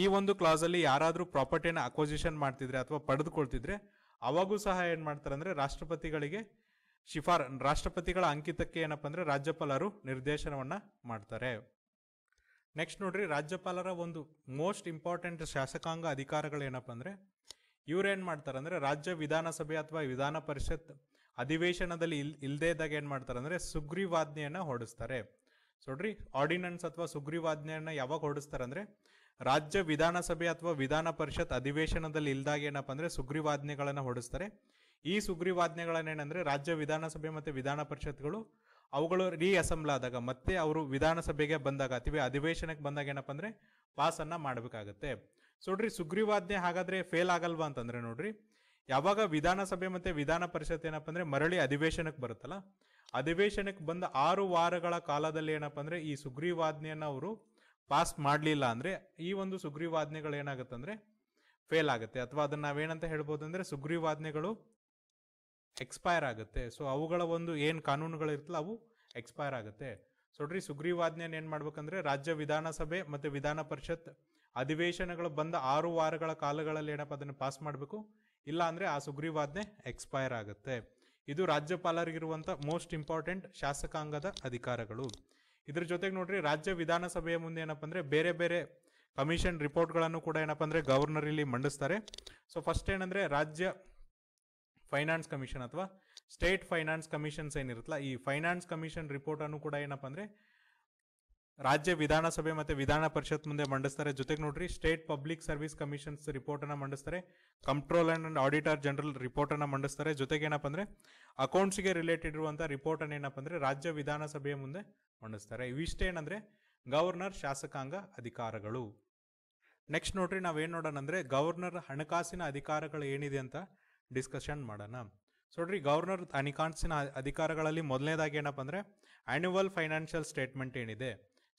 ಈ ಒಂದು ಕ್ಲಾಸಲ್ಲಿ ಯಾರಾದರೂ ಪ್ರಾಪರ್ಟಿಯನ್ನು ಅಕ್ವಜಿಷನ್ ಮಾಡ್ತಿದ್ರೆ ಅಥವಾ ಪಡೆದುಕೊಳ್ತಿದ್ರೆ ಅವಾಗೂ ಸಹ ಏನು ಮಾಡ್ತಾರೆ ಅಂದರೆ ರಾಷ್ಟ್ರಪತಿಗಳಿಗೆ ಶಿಫಾರ್ ರಾಷ್ಟ್ರಪತಿಗಳ ಅಂಕಿತಕ್ಕೆ ಏನಪ್ಪ ಅಂದರೆ ರಾಜ್ಯಪಾಲರು ನಿರ್ದೇಶನವನ್ನು ಮಾಡ್ತಾರೆ ನೆಕ್ಸ್ಟ್ ನೋಡ್ರಿ ರಾಜ್ಯಪಾಲರ ಒಂದು ಮೋಸ್ಟ್ ಇಂಪಾರ್ಟೆಂಟ್ ಶಾಸಕಾಂಗ ಅಧಿಕಾರಗಳು ಏನಪ್ಪ ಅಂದರೆ ಇವ್ರು ಏನು ಮಾಡ್ತಾರೆ ಅಂದರೆ ರಾಜ್ಯ ವಿಧಾನಸಭೆ ಅಥವಾ ವಿಧಾನ ಪರಿಷತ್ ಅಧಿವೇಶನದಲ್ಲಿ ಇಲ್ ಇಲ್ಲದೇ ಇದ್ದಾಗ ಏನು ಮಾಡ್ತಾರೆ ಅಂದರೆ ಸುಗ್ರೀವಾಜ್ಞೆಯನ್ನು ಹೊಡಿಸ್ತಾರೆ ನೋಡ್ರಿ ಆರ್ಡಿನೆನ್ಸ್ ಅಥವಾ ಸುಗ್ರೀವಾಜ್ಞೆಯನ್ನು ಯಾವಾಗ ಹೊಡಿಸ್ತಾರೆ ಅಂದರೆ ರಾಜ್ಯ ವಿಧಾನಸಭೆ ಅಥವಾ ವಿಧಾನ ಪರಿಷತ್ ಅಧಿವೇಶನದಲ್ಲಿ ಇಲ್ದಾಗ ಏನಪ್ಪ ಅಂದರೆ ಸುಗ್ರೀವಾಜ್ಞೆಗಳನ್ನು ಹೊಡಿಸ್ತಾರೆ ಈ ಸುಗ್ರೀವಾಜ್ಞೆಗಳನ್ನೇನಂದ್ರೆ ರಾಜ್ಯ ವಿಧಾನಸಭೆ ಮತ್ತು ವಿಧಾನ ಪರಿಷತ್ಗಳು ಅವುಗಳು ರೀ ಆದಾಗ ಮತ್ತೆ ಅವರು ವಿಧಾನಸಭೆಗೆ ಬಂದಾಗ ಅಥವಾ ಅಧಿವೇಶನಕ್ಕೆ ಬಂದಾಗ ಏನಪ್ಪ ಅಂದರೆ ಪಾಸನ್ನು ಮಾಡಬೇಕಾಗತ್ತೆ ಸೊ ನೋಡ್ರಿ ಸುಗ್ರೀವಾಜ್ಞೆ ಹಾಗಾದರೆ ಫೇಲ್ ಆಗಲ್ವಾ ಅಂತಂದರೆ ನೋಡ್ರಿ ಯಾವಾಗ ವಿಧಾನಸಭೆ ಮತ್ತೆ ವಿಧಾನ ಪರಿಷತ್ ಏನಪ್ಪ ಅಂದ್ರೆ ಮರಳಿ ಅಧಿವೇಶನಕ್ಕೆ ಬರುತ್ತಲ್ಲ ಅಧಿವೇಶನಕ್ಕೆ ಬಂದ ಆರು ವಾರಗಳ ಕಾಲದಲ್ಲಿ ಏನಪ್ಪ ಅಂದ್ರೆ ಈ ಸುಗ್ರೀವಾಜ್ಞೆಯನ್ನ ಅವರು ಪಾಸ್ ಮಾಡಲಿಲ್ಲ ಅಂದ್ರೆ ಈ ಒಂದು ಸುಗ್ರೀವಾಜ್ಞೆಗಳು ಏನಾಗುತ್ತೆ ಅಂದ್ರೆ ಫೇಲ್ ಆಗುತ್ತೆ ಅಥವಾ ಅದನ್ನ ನಾವೇನಂತ ಹೇಳ್ಬೋದು ಅಂದ್ರೆ ಸುಗ್ರೀವಾಜ್ಞೆಗಳು ಎಕ್ಸ್ಪೈರ್ ಆಗುತ್ತೆ ಸೊ ಅವುಗಳ ಒಂದು ಏನು ಇರ್ತಲ್ಲ ಅವು ಎಕ್ಸ್ಪೈರ್ ಆಗುತ್ತೆ ಸೊ ನೋಡ್ರಿ ಸುಗ್ರೀವಾಜ್ಞೆಯನ್ನು ಏನ್ ಮಾಡ್ಬೇಕಂದ್ರೆ ರಾಜ್ಯ ವಿಧಾನಸಭೆ ಮತ್ತೆ ವಿಧಾನ ಪರಿಷತ್ ಅಧಿವೇಶನಗಳು ಬಂದ ಆರು ವಾರಗಳ ಕಾಲಗಳಲ್ಲಿ ಏನಪ್ಪ ಅದನ್ನು ಪಾಸ್ ಮಾಡಬೇಕು ಇಲ್ಲ ಅಂದ್ರೆ ಆ ಸುಗ್ರೀವಾಜ್ಞೆ ಎಕ್ಸ್ಪೈರ್ ಆಗುತ್ತೆ ಇದು ರಾಜ್ಯಪಾಲರಿಗಿರುವಂಥ ಮೋಸ್ಟ್ ಇಂಪಾರ್ಟೆಂಟ್ ಶಾಸಕಾಂಗದ ಅಧಿಕಾರಗಳು ಇದ್ರ ಜೊತೆಗೆ ನೋಡ್ರಿ ರಾಜ್ಯ ವಿಧಾನಸಭೆಯ ಮುಂದೆ ಏನಪ್ಪ ಅಂದ್ರೆ ಬೇರೆ ಬೇರೆ ಕಮಿಷನ್ ರಿಪೋರ್ಟ್ಗಳನ್ನು ಕೂಡ ಏನಪ್ಪ ಅಂದ್ರೆ ಗವರ್ನರ್ ಇಲ್ಲಿ ಮಂಡಿಸ್ತಾರೆ ಸೊ ಫಸ್ಟ್ ಏನಂದ್ರೆ ರಾಜ್ಯ ಫೈನಾನ್ಸ್ ಕಮಿಷನ್ ಅಥವಾ ಸ್ಟೇಟ್ ಫೈನಾನ್ಸ್ ಕಮಿಷನ್ಸ್ ಏನಿರುತ್ತಲ್ಲ ಈ ಫೈನಾನ್ಸ್ ಕಮಿಷನ್ ರಿಪೋರ್ಟ್ ಅನ್ನು ಕೂಡ ಏನಪ್ಪ ಅಂದ್ರೆ ರಾಜ್ಯ ವಿಧಾನಸಭೆ ಮತ್ತು ವಿಧಾನ ಪರಿಷತ್ ಮುಂದೆ ಮಂಡಿಸ್ತಾರೆ ಜೊತೆಗೆ ನೋಡ್ರಿ ಸ್ಟೇಟ್ ಪಬ್ಲಿಕ್ ಸರ್ವಿಸ್ ಕಮಿಷನ್ಸ್ ರಿಪೋರ್ಟನ್ನು ಮಂಡಿಸ್ತಾರೆ ಕಂಟ್ರೋಲ್ ಆ್ಯಂಡ್ ಆಡಿಟರ್ ಜನರಲ್ ರಿಪೋರ್ಟನ್ನು ಮಂಡಿಸ್ತಾರೆ ಜೊತೆಗೆ ಏನಪ್ಪ ಅಂದರೆ ಅಕೌಂಟ್ಸ್ಗೆ ರಿಲೇಟೆಡ್ ಇರುವಂಥ ರಿಪೋರ್ಟ್ ಏನಪ್ಪ ಅಂದರೆ ರಾಜ್ಯ ವಿಧಾನಸಭೆಯ ಮುಂದೆ ಮಂಡಿಸ್ತಾರೆ ಇವಿಷ್ಟೇನಂದ್ರೆ ಗವರ್ನರ್ ಶಾಸಕಾಂಗ ಅಧಿಕಾರಗಳು ನೆಕ್ಸ್ಟ್ ನೋಡ್ರಿ ನಾವೇನು ನೋಡೋಣ ಅಂದರೆ ಗವರ್ನರ್ ಹಣಕಾಸಿನ ಅಧಿಕಾರಗಳು ಏನಿದೆ ಅಂತ ಡಿಸ್ಕಷನ್ ಮಾಡೋಣ ನೋಡ್ರಿ ಗವರ್ನರ್ ಹಣಕಾಸಿನ ಅಧಿಕಾರಗಳಲ್ಲಿ ಮೊದಲನೇದಾಗಿ ಏನಪ್ಪ ಅಂದರೆ ಆ್ಯನ್ಯುವಲ್ ಫೈನಾನ್ಷಿಯಲ್ ಸ್ಟೇಟ್ಮೆಂಟ್ ಏನಿದೆ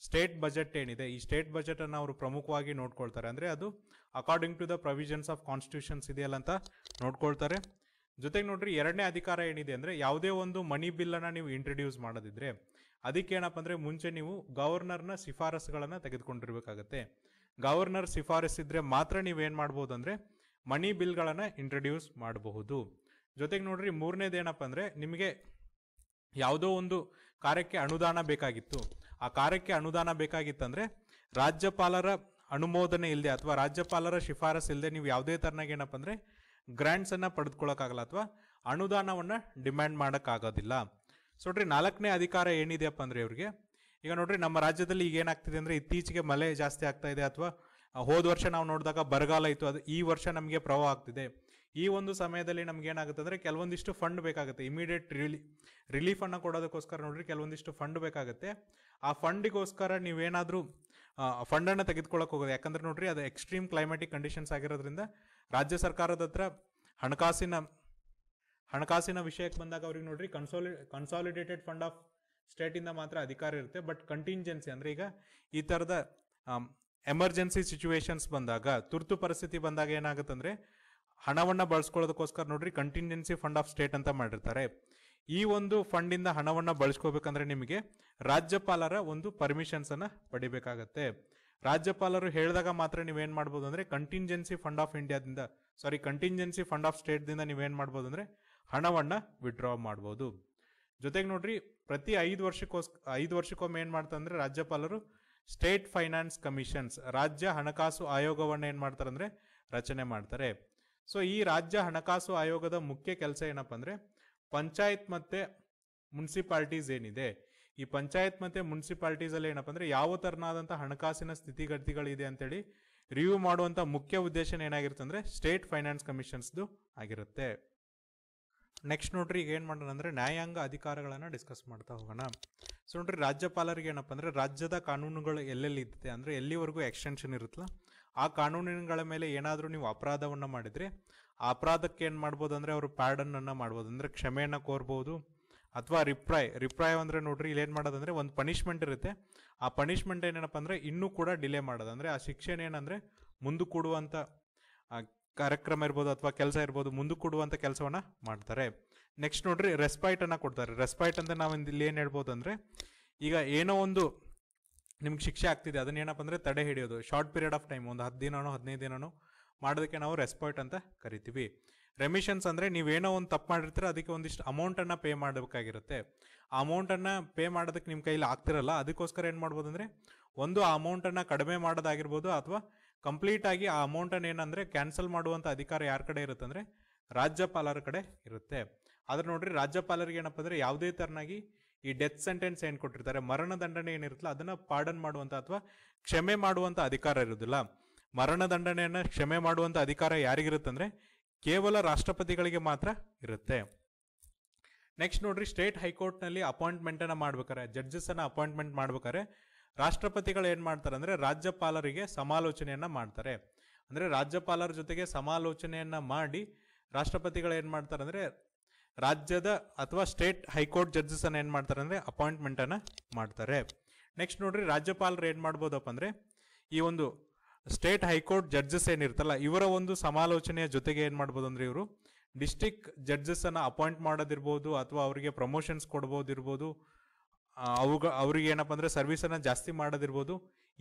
ಸ್ಟೇಟ್ ಬಜೆಟ್ ಏನಿದೆ ಈ ಸ್ಟೇಟ್ ಬಜೆಟ್ ಅನ್ನು ಅವರು ಪ್ರಮುಖವಾಗಿ ನೋಡ್ಕೊಳ್ತಾರೆ ಅಂದ್ರೆ ಅದು according to the provisions of constitutions ಇದೆಯಲ್ಲ ಅಂತ ನೋಡ್ಕೊಳ್ತಾರೆ ಜೊತೆಗೆ ನೋಡ್ರಿ ಎರಡನೇ ಅಧಿಕಾರ ಏನಿದೆ ಅಂದ್ರೆ ಯಾವುದೇ ಒಂದು ಮನಿ ಬಿಲ್ ಅನ್ನ ನೀವು ಇಂಟ್ರಡ್ಯೂಸ್ ಮಾಡೋದಿದ್ರೆ ಅದಕ್ಕೆ ಏನಪ್ಪ ಅಂದ್ರೆ ಮುಂಚೆ ನೀವು ಗವರ್ನರ್ನ ಶಿಫಾರಸುಗಳನ್ನ ತೆಗೆದುಕೊಂಡಿರ್ಬೇಕಾಗತ್ತೆ ಗವರ್ನರ್ ಶಿಫಾರಸಿದ್ರೆ ಮಾತ್ರ ನೀವೇನ್ ಮಾಡ್ಬೋದು ಅಂದ್ರೆ ಮನಿ ಬಿಲ್ಗಳನ್ನು ಇಂಟ್ರಡ್ಯೂಸ್ ಮಾಡಬಹುದು ಜೊತೆಗೆ ನೋಡ್ರಿ ಮೂರನೇದು ಏನಪ್ಪ ಅಂದ್ರೆ ನಿಮಗೆ ಯಾವುದೋ ಒಂದು ಕಾರ್ಯಕ್ಕೆ ಅನುದಾನ ಬೇಕಾಗಿತ್ತು ಆ ಕಾರ್ಯಕ್ಕೆ ಅನುದಾನ ಬೇಕಾಗಿತ್ತಂದ್ರೆ ರಾಜ್ಯಪಾಲರ ಅನುಮೋದನೆ ಇಲ್ಲದೆ ಅಥವಾ ರಾಜ್ಯಪಾಲರ ಶಿಫಾರಸ್ ಇಲ್ಲದೆ ನೀವು ಯಾವುದೇ ತರನಾಗ ಏನಪ್ಪ ಅಂದರೆ ಗ್ರ್ಯಾಂಟ್ಸನ್ನು ಪಡೆದುಕೊಳ್ಳೋಕ್ಕಾಗಲ್ಲ ಅಥವಾ ಅನುದಾನವನ್ನು ಡಿಮ್ಯಾಂಡ್ ಮಾಡೋಕ್ಕಾಗೋದಿಲ್ಲ ಸೊ ನೋಡ್ರಿ ನಾಲ್ಕನೇ ಅಧಿಕಾರ ಏನಿದೆಯಪ್ಪ ಅಂದರೆ ಇವ್ರಿಗೆ ಈಗ ನೋಡ್ರಿ ನಮ್ಮ ರಾಜ್ಯದಲ್ಲಿ ಈಗ ಏನಾಗ್ತಿದೆ ಅಂದರೆ ಇತ್ತೀಚೆಗೆ ಮಳೆ ಜಾಸ್ತಿ ಆಗ್ತಾ ಇದೆ ಅಥವಾ ಹೋದ ವರ್ಷ ನಾವು ನೋಡಿದಾಗ ಬರಗಾಲ ಇತ್ತು ಅದು ಈ ವರ್ಷ ನಮಗೆ ಪ್ರವಾಹ ಆಗ್ತಿದೆ ಈ ಒಂದು ಸಮಯದಲ್ಲಿ ನಮ್ಗೆ ಏನಾಗುತ್ತೆ ಅಂದ್ರೆ ಕೆಲವೊಂದಿಷ್ಟು ಫಂಡ್ ಬೇಕಾಗುತ್ತೆ ಇಮಿಡಿಯೇಟ್ ರಿಲಿ ರಿಲೀಫ್ ಅನ್ನ ಕೊಡೋದಕ್ಕೋಸ್ಕರ ನೋಡ್ರಿ ಕೆಲವೊಂದಿಷ್ಟು ಫಂಡ್ ಬೇಕಾಗುತ್ತೆ ಆ ಫಂಡಿಗೋಸ್ಕರ ನೀವೇನಾದರೂ ಫಂಡನ್ನು ತೆಗೆದುಕೊಳ್ಳೋಕೆ ಹೋಗೋದು ಯಾಕಂದ್ರೆ ನೋಡ್ರಿ ಅದು ಎಕ್ಸ್ಟ್ರೀಮ್ ಕ್ಲೈಮ್ಯಾಟಿಕ್ ಕಂಡೀಷನ್ಸ್ ಆಗಿರೋದ್ರಿಂದ ರಾಜ್ಯ ಸರ್ಕಾರದ ಹತ್ರ ಹಣಕಾಸಿನ ಹಣಕಾಸಿನ ವಿಷಯಕ್ಕೆ ಬಂದಾಗ ಅವ್ರಿಗೆ ನೋಡ್ರಿ ಕನ್ಸೋಲಿ ಕನ್ಸಾಲಿಡೇಟೆಡ್ ಫಂಡ್ ಆಫ್ ಸ್ಟೇಟಿಂದ ಮಾತ್ರ ಅಧಿಕಾರ ಇರುತ್ತೆ ಬಟ್ ಕಂಟಿಂಜೆನ್ಸಿ ಅಂದ್ರೆ ಈಗ ಈ ಥರದ ಎಮರ್ಜೆನ್ಸಿ ಸಿಚುವೇಶನ್ಸ್ ಬಂದಾಗ ತುರ್ತು ಪರಿಸ್ಥಿತಿ ಬಂದಾಗ ಏನಾಗುತ್ತೆ ಹಣವನ್ನು ಬಳಸ್ಕೊಳ್ಳೋದಕ್ಕೋಸ್ಕರ ನೋಡ್ರಿ ಕಂಟಿನ್ಜೆನ್ಸಿ ಫಂಡ್ ಆಫ್ ಸ್ಟೇಟ್ ಅಂತ ಮಾಡಿರ್ತಾರೆ ಈ ಒಂದು ಫಂಡಿಂದ ಹಣವನ್ನು ಬಳಸ್ಕೋಬೇಕಂದ್ರೆ ನಿಮಗೆ ರಾಜ್ಯಪಾಲರ ಒಂದು ಪರ್ಮಿಷನ್ಸನ್ನು ಪಡಿಬೇಕಾಗತ್ತೆ ರಾಜ್ಯಪಾಲರು ಹೇಳಿದಾಗ ಮಾತ್ರ ನೀವೇನು ಮಾಡ್ಬೋದು ಅಂದರೆ ಕಂಟಿಂಜೆನ್ಸಿ ಫಂಡ್ ಆಫ್ ಇಂಡಿಯಾದಿಂದ sorry contingency fund of state ದಿಂದ ಮಾಡ್ಬೋದು ಅಂದರೆ ಹಣವನ್ನು ವಿಡ್ರಾ ಮಾಡ್ಬೋದು ಜೊತೆಗೆ ನೋಡ್ರಿ ಪ್ರತಿ ಐದು ವರ್ಷಕ್ಕೋಸ್ ಐದು ವರ್ಷಕ್ಕೊಮ್ಮೆ ಏನು ಮಾಡ್ತಾರೆ ರಾಜ್ಯಪಾಲರು ಸ್ಟೇಟ್ ಫೈನಾನ್ಸ್ ಕಮಿಷನ್ಸ್ ರಾಜ್ಯ ಹಣಕಾಸು ಆಯೋಗವನ್ನು ಏನು ಮಾಡ್ತಾರೆ ಅಂದರೆ ರಚನೆ ಮಾಡ್ತಾರೆ ಸೊ ಈ ರಾಜ್ಯ ಹಣಕಾಸು ಆಯೋಗದ ಮುಖ್ಯ ಕೆಲಸ ಏನಪ್ಪ ಅಂದ್ರೆ ಪಂಚಾಯತ್ ಮತ್ತೆ ಮುನ್ಸಿಪಾಲ್ಟೀಸ್ ಏನಿದೆ ಈ ಪಂಚಾಯತ್ ಮತ್ತೆ ಮುನ್ಸಿಪಾಲ್ಟೀಸ್ ಅಲ್ಲಿ ಏನಪ್ಪ ಅಂದ್ರೆ ಯಾವ ತರನಾದಂತಹ ಹಣಕಾಸಿನ ಸ್ಥಿತಿಗತಿಗಳಿದೆ ಅಂತೇಳಿ ರಿವ್ಯೂ ಮಾಡುವಂತ ಮುಖ್ಯ ಉದ್ದೇಶ ಏನಾಗಿರುತ್ತೆ ಅಂದ್ರೆ ಸ್ಟೇಟ್ ಫೈನಾನ್ಸ್ ಕಮಿಷನ್ಸ್ದು ಆಗಿರುತ್ತೆ ನೆಕ್ಸ್ಟ್ ನೋಡ್ರಿ ಈಗ ಏನು ಮಾಡೋಣ ಅಂದ್ರೆ ನ್ಯಾಯಾಂಗ ಅಧಿಕಾರಗಳನ್ನು ಡಿಸ್ಕಸ್ ಮಾಡ್ತಾ ಹೋಗೋಣ ಸೊ ನೋಡ್ರಿ ರಾಜ್ಯಪಾಲರಿಗೆ ಏನಪ್ಪ ಅಂದ್ರೆ ರಾಜ್ಯದ ಕಾನೂನುಗಳು ಎಲ್ಲೆಲ್ಲಿ ಇದ್ದಿದೆ ಅಂದ್ರೆ ಎಲ್ಲಿವರೆಗೂ ಎಕ್ಸ್ಟೆನ್ಷನ್ ಇರುತ್ತಲ್ಲ ಆ ಕಾನೂನುಗಳ ಮೇಲೆ ಏನಾದರೂ ನೀವು ಅಪರಾಧವನ್ನು ಮಾಡಿದರೆ ಆ ಅಪರಾಧಕ್ಕೆ ಏನು ಮಾಡ್ಬೋದು ಅಂದರೆ ಅವರು ಪ್ಯಾರ್ಡನನ್ನು ಮಾಡ್ಬೋದು ಅಂದರೆ ಕ್ಷಮೆಯನ್ನು ಕೋರ್ಬೋದು ಅಥವಾ ರಿಪ್ರಾಯ್ ರಿಪ್ರಾಯ್ ಅಂದರೆ ನೋಡ್ರಿ ಇಲ್ಲೇನು ಮಾಡೋದಂದರೆ ಒಂದು ಪನಿಷ್ಮೆಂಟ್ ಇರುತ್ತೆ ಆ ಪನಿಷ್ಮೆಂಟ್ ಏನೇನಪ್ಪ ಅಂದರೆ ಇನ್ನೂ ಕೂಡ ಡಿಲೇ ಮಾಡೋದು ಅಂದರೆ ಆ ಶಿಕ್ಷೆನ ಏನಂದರೆ ಮುಂದೆ ಕೊಡುವಂಥ ಕಾರ್ಯಕ್ರಮ ಇರ್ಬೋದು ಅಥವಾ ಕೆಲಸ ಇರ್ಬೋದು ಮುಂದೆ ಕೊಡುವಂಥ ಕೆಲಸವನ್ನು ಮಾಡ್ತಾರೆ ನೆಕ್ಸ್ಟ್ ನೋಡ್ರಿ ರೆಸ್ಪೈಟನ್ನು ಕೊಡ್ತಾರೆ ರೆಸ್ಪೈಟ್ ಅಂದರೆ ನಾವು ಇಲ್ಲಿ ಏನು ಹೇಳ್ಬೋದು ಅಂದರೆ ಈಗ ಏನೋ ಒಂದು ನಿಮ್ಗೆ ಶಿಕ್ಷೆ ಆಗ್ತಿದೆ ಅದನ್ನೇನಪ್ಪ ಅಂದರೆ ತಡೆ ಹಿಡಿಯೋದು ಶಾರ್ಟ್ ಪೀರಿಯಡ್ ಆಫ್ ಟೈಮ್ ಒಂದು ಹತ್ತು ದಿನನೋ ಹದಿನೈದು ದಿನನೋ ಮಾಡೋದಕ್ಕೆ ನಾವು ರೆಸ್ಪಾಯ್ಟ್ ಅಂತ ಕರಿತೀವಿ ರೆಮಿಷನ್ಸ್ ಅಂದರೆ ನೀವೇನೋ ಒಂದು ತಪ್ಪು ಮಾಡಿರ್ತೀರ ಅದಕ್ಕೆ ಒಂದಿಷ್ಟು ಅಮೌಂಟನ್ನು ಪೇ ಮಾಡಬೇಕಾಗಿರುತ್ತೆ ಆ ಅಮೌಂಟನ್ನು ಪೇ ಮಾಡೋದಕ್ಕೆ ನಿಮ್ಮ ಕೈಲಿ ಆಗ್ತಿರಲ್ಲ ಅದಕ್ಕೋಸ್ಕರ ಏನು ಮಾಡ್ಬೋದು ಅಂದರೆ ಒಂದು ಆ ಅಮೌಂಟನ್ನು ಕಡಿಮೆ ಮಾಡೋದಾಗಿರ್ಬೋದು ಅಥವಾ ಕಂಪ್ಲೀಟಾಗಿ ಆ ಅಮೌಂಟನ್ನು ಏನಂದರೆ ಕ್ಯಾನ್ಸಲ್ ಮಾಡುವಂಥ ಅಧಿಕಾರ ಯಾರ ಕಡೆ ಇರುತ್ತೆ ಅಂದರೆ ರಾಜ್ಯಪಾಲರ ಕಡೆ ಇರುತ್ತೆ ಆದರೆ ನೋಡ್ರಿ ರಾಜ್ಯಪಾಲರಿಗೆ ಏನಪ್ಪ ಅಂದರೆ ಯಾವುದೇ ಥರನಾಗಿ ಈ ಡೆತ್ ಸೆಂಟೆನ್ಸ್ ಏನು ಕೊಟ್ಟಿರ್ತಾರೆ ಮರಣ ದಂಡನೆ ಏನಿರುತ್ತಲ್ಲ ಅದನ್ನ ಪಾಡನ್ ಮಾಡುವಂತ ಅಥವಾ ಕ್ಷಮೆ ಮಾಡುವಂತ ಅಧಿಕಾರ ಇರೋದಿಲ್ಲ ಮರಣ ದಂಡನೆಯನ್ನ ಕ್ಷಮೆ ಮಾಡುವಂತ ಅಧಿಕಾರ ಯಾರಿಗಿರುತ್ತಂದ್ರೆ ಕೇವಲ ರಾಷ್ಟ್ರಪತಿಗಳಿಗೆ ಮಾತ್ರ ಇರುತ್ತೆ ನೆಕ್ಸ್ಟ್ ನೋಡ್ರಿ ಸ್ಟೇಟ್ ಹೈಕೋರ್ಟ್ನಲ್ಲಿ ಅಪಾಯಿಂಟ್ಮೆಂಟ್ ಮಾಡ್ಬೇಕಾರೆ ಜಡ್ಜಸ್ ಅಪಾಯಿಂಟ್ಮೆಂಟ್ ಮಾಡ್ಬೇಕಾರೆ ರಾಷ್ಟ್ರಪತಿಗಳು ಏನು ಮಾಡ್ತಾರೆ ಅಂದ್ರೆ ರಾಜ್ಯಪಾಲರಿಗೆ ಸಮಾಲೋಚನೆಯನ್ನ ಮಾಡ್ತಾರೆ ಅಂದ್ರೆ ರಾಜ್ಯಪಾಲರ ಜೊತೆಗೆ ಸಮಾಲೋಚನೆಯನ್ನ ಮಾಡಿ ರಾಷ್ಟ್ರಪತಿಗಳು ಏನು ಮಾಡ್ತಾರೆ ಅಂದರೆ ರಾಜ್ಯದ ಅಥವಾ ಸ್ಟೇಟ್ ಹೈಕೋರ್ಟ್ ಜಡ್ಜಸ್ ಅನ್ನ ಏನ್ ಮಾಡ್ತಾರೆ ಅಂದ್ರೆ ಅಪಾಯಿಂಟ್ಮೆಂಟ್ ಅನ್ನ ಮಾಡ್ತಾರೆ ನೆಕ್ಸ್ಟ್ ನೋಡ್ರಿ ರಾಜ್ಯಪಾಲರು ಏನ್ ಮಾಡ್ಬೋದಪ್ಪ ಅಂದ್ರೆ ಈ ಒಂದು ಸ್ಟೇಟ್ ಹೈಕೋರ್ಟ್ ಜಡ್ಜಸ್ ಏನಿರ್ತಲ್ಲ ಇವರ ಒಂದು ಸಮಾಲೋಚನೆಯ ಜೊತೆಗೆ ಏನ್ ಮಾಡ್ಬೋದು ಅಂದ್ರೆ ಇವರು ಡಿಸ್ಟಿಕ್ ಜಡ್ಜಸ್ ಅನ್ನ ಅಪಾಯಿಂಟ್ ಮಾಡೋದಿರ್ಬೋದು ಅಥವಾ ಅವರಿಗೆ ಪ್ರಮೋಷನ್ಸ್ ಕೊಡ್ಬೋದಿರ್ಬೋದು ಅವಾಗ ಅವ್ರಿಗೆ ಏನಪ್ಪ ಅಂದ್ರೆ ಸರ್ವಿಸ್ ಅನ್ನ ಜಾಸ್ತಿ ಮಾಡೋದಿರ್ಬೋದು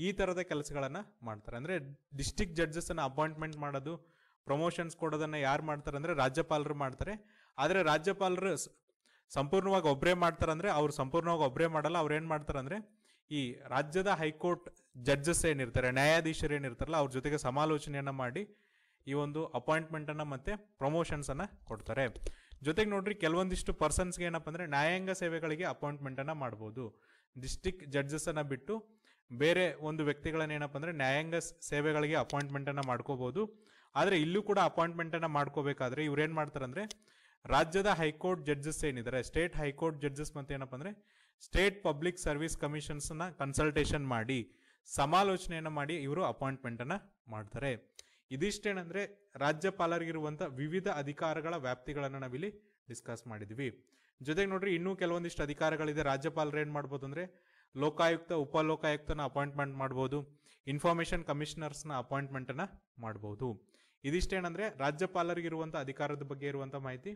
ಈ ತರದ ಕೆಲಸಗಳನ್ನ ಮಾಡ್ತಾರೆ ಅಂದ್ರೆ ಡಿಸ್ಟಿಕ್ ಜಡ್ಜಸ್ ಅನ್ನ ಅಪಾಯಿಂಟ್ಮೆಂಟ್ ಮಾಡೋದು ಪ್ರಮೋಷನ್ಸ್ ಕೊಡೋದನ್ನ ಯಾರು ಮಾಡ್ತಾರೆ ಅಂದ್ರೆ ರಾಜ್ಯಪಾಲರು ಮಾಡ್ತಾರೆ ಆದರೆ ರಾಜ್ಯಪಾಲರು ಸಂಪೂರ್ಣವಾಗಿ ಒಬ್ಬರೇ ಮಾಡ್ತಾರಂದ್ರೆ ಅವ್ರು ಸಂಪೂರ್ಣವಾಗಿ ಒಬ್ಬರೇ ಮಾಡಲ್ಲ ಅವ್ರು ಏನು ಅಂದರೆ ಈ ರಾಜ್ಯದ ಹೈಕೋರ್ಟ್ ಜಡ್ಜಸ್ ಏನಿರ್ತಾರೆ ನ್ಯಾಯಾಧೀಶರು ಏನಿರ್ತಾರಲ್ಲ ಅವ್ರ ಜೊತೆಗೆ ಸಮಾಲೋಚನೆಯನ್ನ ಮಾಡಿ ಈ ಒಂದು ಅಪಾಯಿಂಟ್ಮೆಂಟ್ ಮತ್ತು ಮತ್ತೆ ಕೊಡ್ತಾರೆ ಜೊತೆಗೆ ನೋಡ್ರಿ ಕೆಲವೊಂದಿಷ್ಟು ಪರ್ಸನ್ಸ್ಗೆ ಏನಪ್ಪ ಅಂದ್ರೆ ನ್ಯಾಯಾಂಗ ಸೇವೆಗಳಿಗೆ ಅಪಾಯಿಂಟ್ಮೆಂಟ್ ಮಾಡ್ಬೋದು ಮಾಡಬಹುದು ಡಿಸ್ಟಿಕ್ ಜಡ್ಜಸ್ ಬಿಟ್ಟು ಬೇರೆ ಒಂದು ವ್ಯಕ್ತಿಗಳನ್ನ ಏನಪ್ಪ ಅಂದ್ರೆ ನ್ಯಾಯಾಂಗ ಸೇವೆಗಳಿಗೆ ಅಪಾಯಿಂಟ್ಮೆಂಟ್ ಮಾಡ್ಕೋಬೋದು ಮಾಡ್ಕೋಬಹುದು ಇಲ್ಲೂ ಕೂಡ ಅಪಾಯಿಂಟ್ಮೆಂಟ್ ಮಾಡ್ಕೋಬೇಕಾದ್ರೆ ಇವ್ರು ಮಾಡ್ತಾರೆ ಮಾಡ್ತಾರಂದ್ರೆ ರಾಜ್ಯದ ಹೈಕೋರ್ಟ್ ಜಡ್ಜಸ್ ಏನಿದ್ದಾರೆ ಸ್ಟೇಟ್ ಹೈಕೋರ್ಟ್ ಜಡ್ಜಸ್ ಮತ್ತೆ ಏನಪ್ಪ ಅಂದ್ರೆ ಸ್ಟೇಟ್ ಪಬ್ಲಿಕ್ ಸರ್ವಿಸ್ ಕಮಿಷನ್ಸ್ನ ಕನ್ಸಲ್ಟೇಷನ್ ಮಾಡಿ ಸಮಾಲೋಚನೆಯನ್ನು ಮಾಡಿ ಇವರು ಅಪಾಯಿಂಟ್ಮೆಂಟ್ ಅನ್ನ ಮಾಡ್ತಾರೆ ಇದಿಷ್ಟೇನಂದ್ರೆ ರಾಜ್ಯಪಾಲರಿಗಿರುವಂಥ ವಿವಿಧ ಅಧಿಕಾರಗಳ ವ್ಯಾಪ್ತಿಗಳನ್ನು ನಾವಿಲ್ಲಿ ಡಿಸ್ಕಸ್ ಮಾಡಿದ್ವಿ ಜೊತೆಗೆ ನೋಡ್ರಿ ಇನ್ನೂ ಕೆಲವೊಂದಿಷ್ಟು ಅಧಿಕಾರಗಳಿದೆ ರಾಜ್ಯಪಾಲರು ಏನ್ ಮಾಡ್ಬೋದು ಅಂದ್ರೆ ಲೋಕಾಯುಕ್ತ ಉಪಲೋಕಾಯುಕ್ತನ ಅಪಾಯಿಂಟ್ಮೆಂಟ್ ಮಾಡಬಹುದು ಇನ್ಫಾರ್ಮೇಶನ್ ಕಮಿಷನರ್ಸ್ನ ಅಪಾಯಿಂಟ್ಮೆಂಟ್ ಅನ್ನ ಮಾಡಬಹುದು ಇದಿಷ್ಟೇನಂದ್ರೆ ರಾಜ್ಯಪಾಲರಿಗೆ ಇರುವಂತಹ ಅಧಿಕಾರದ ಬಗ್ಗೆ ಇರುವಂಥ ಮಾಹಿತಿ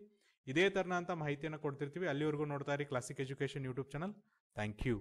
ಇದೇ ತರನಂತ ಮಾಹಿತಿಯನ್ನು ಕೊಡ್ತಿರ್ತೀವಿ ಅಲ್ಲಿವರೆಗೂ ನೋಡ್ತಾ ಇರಿ Classic Education YouTube channel thank you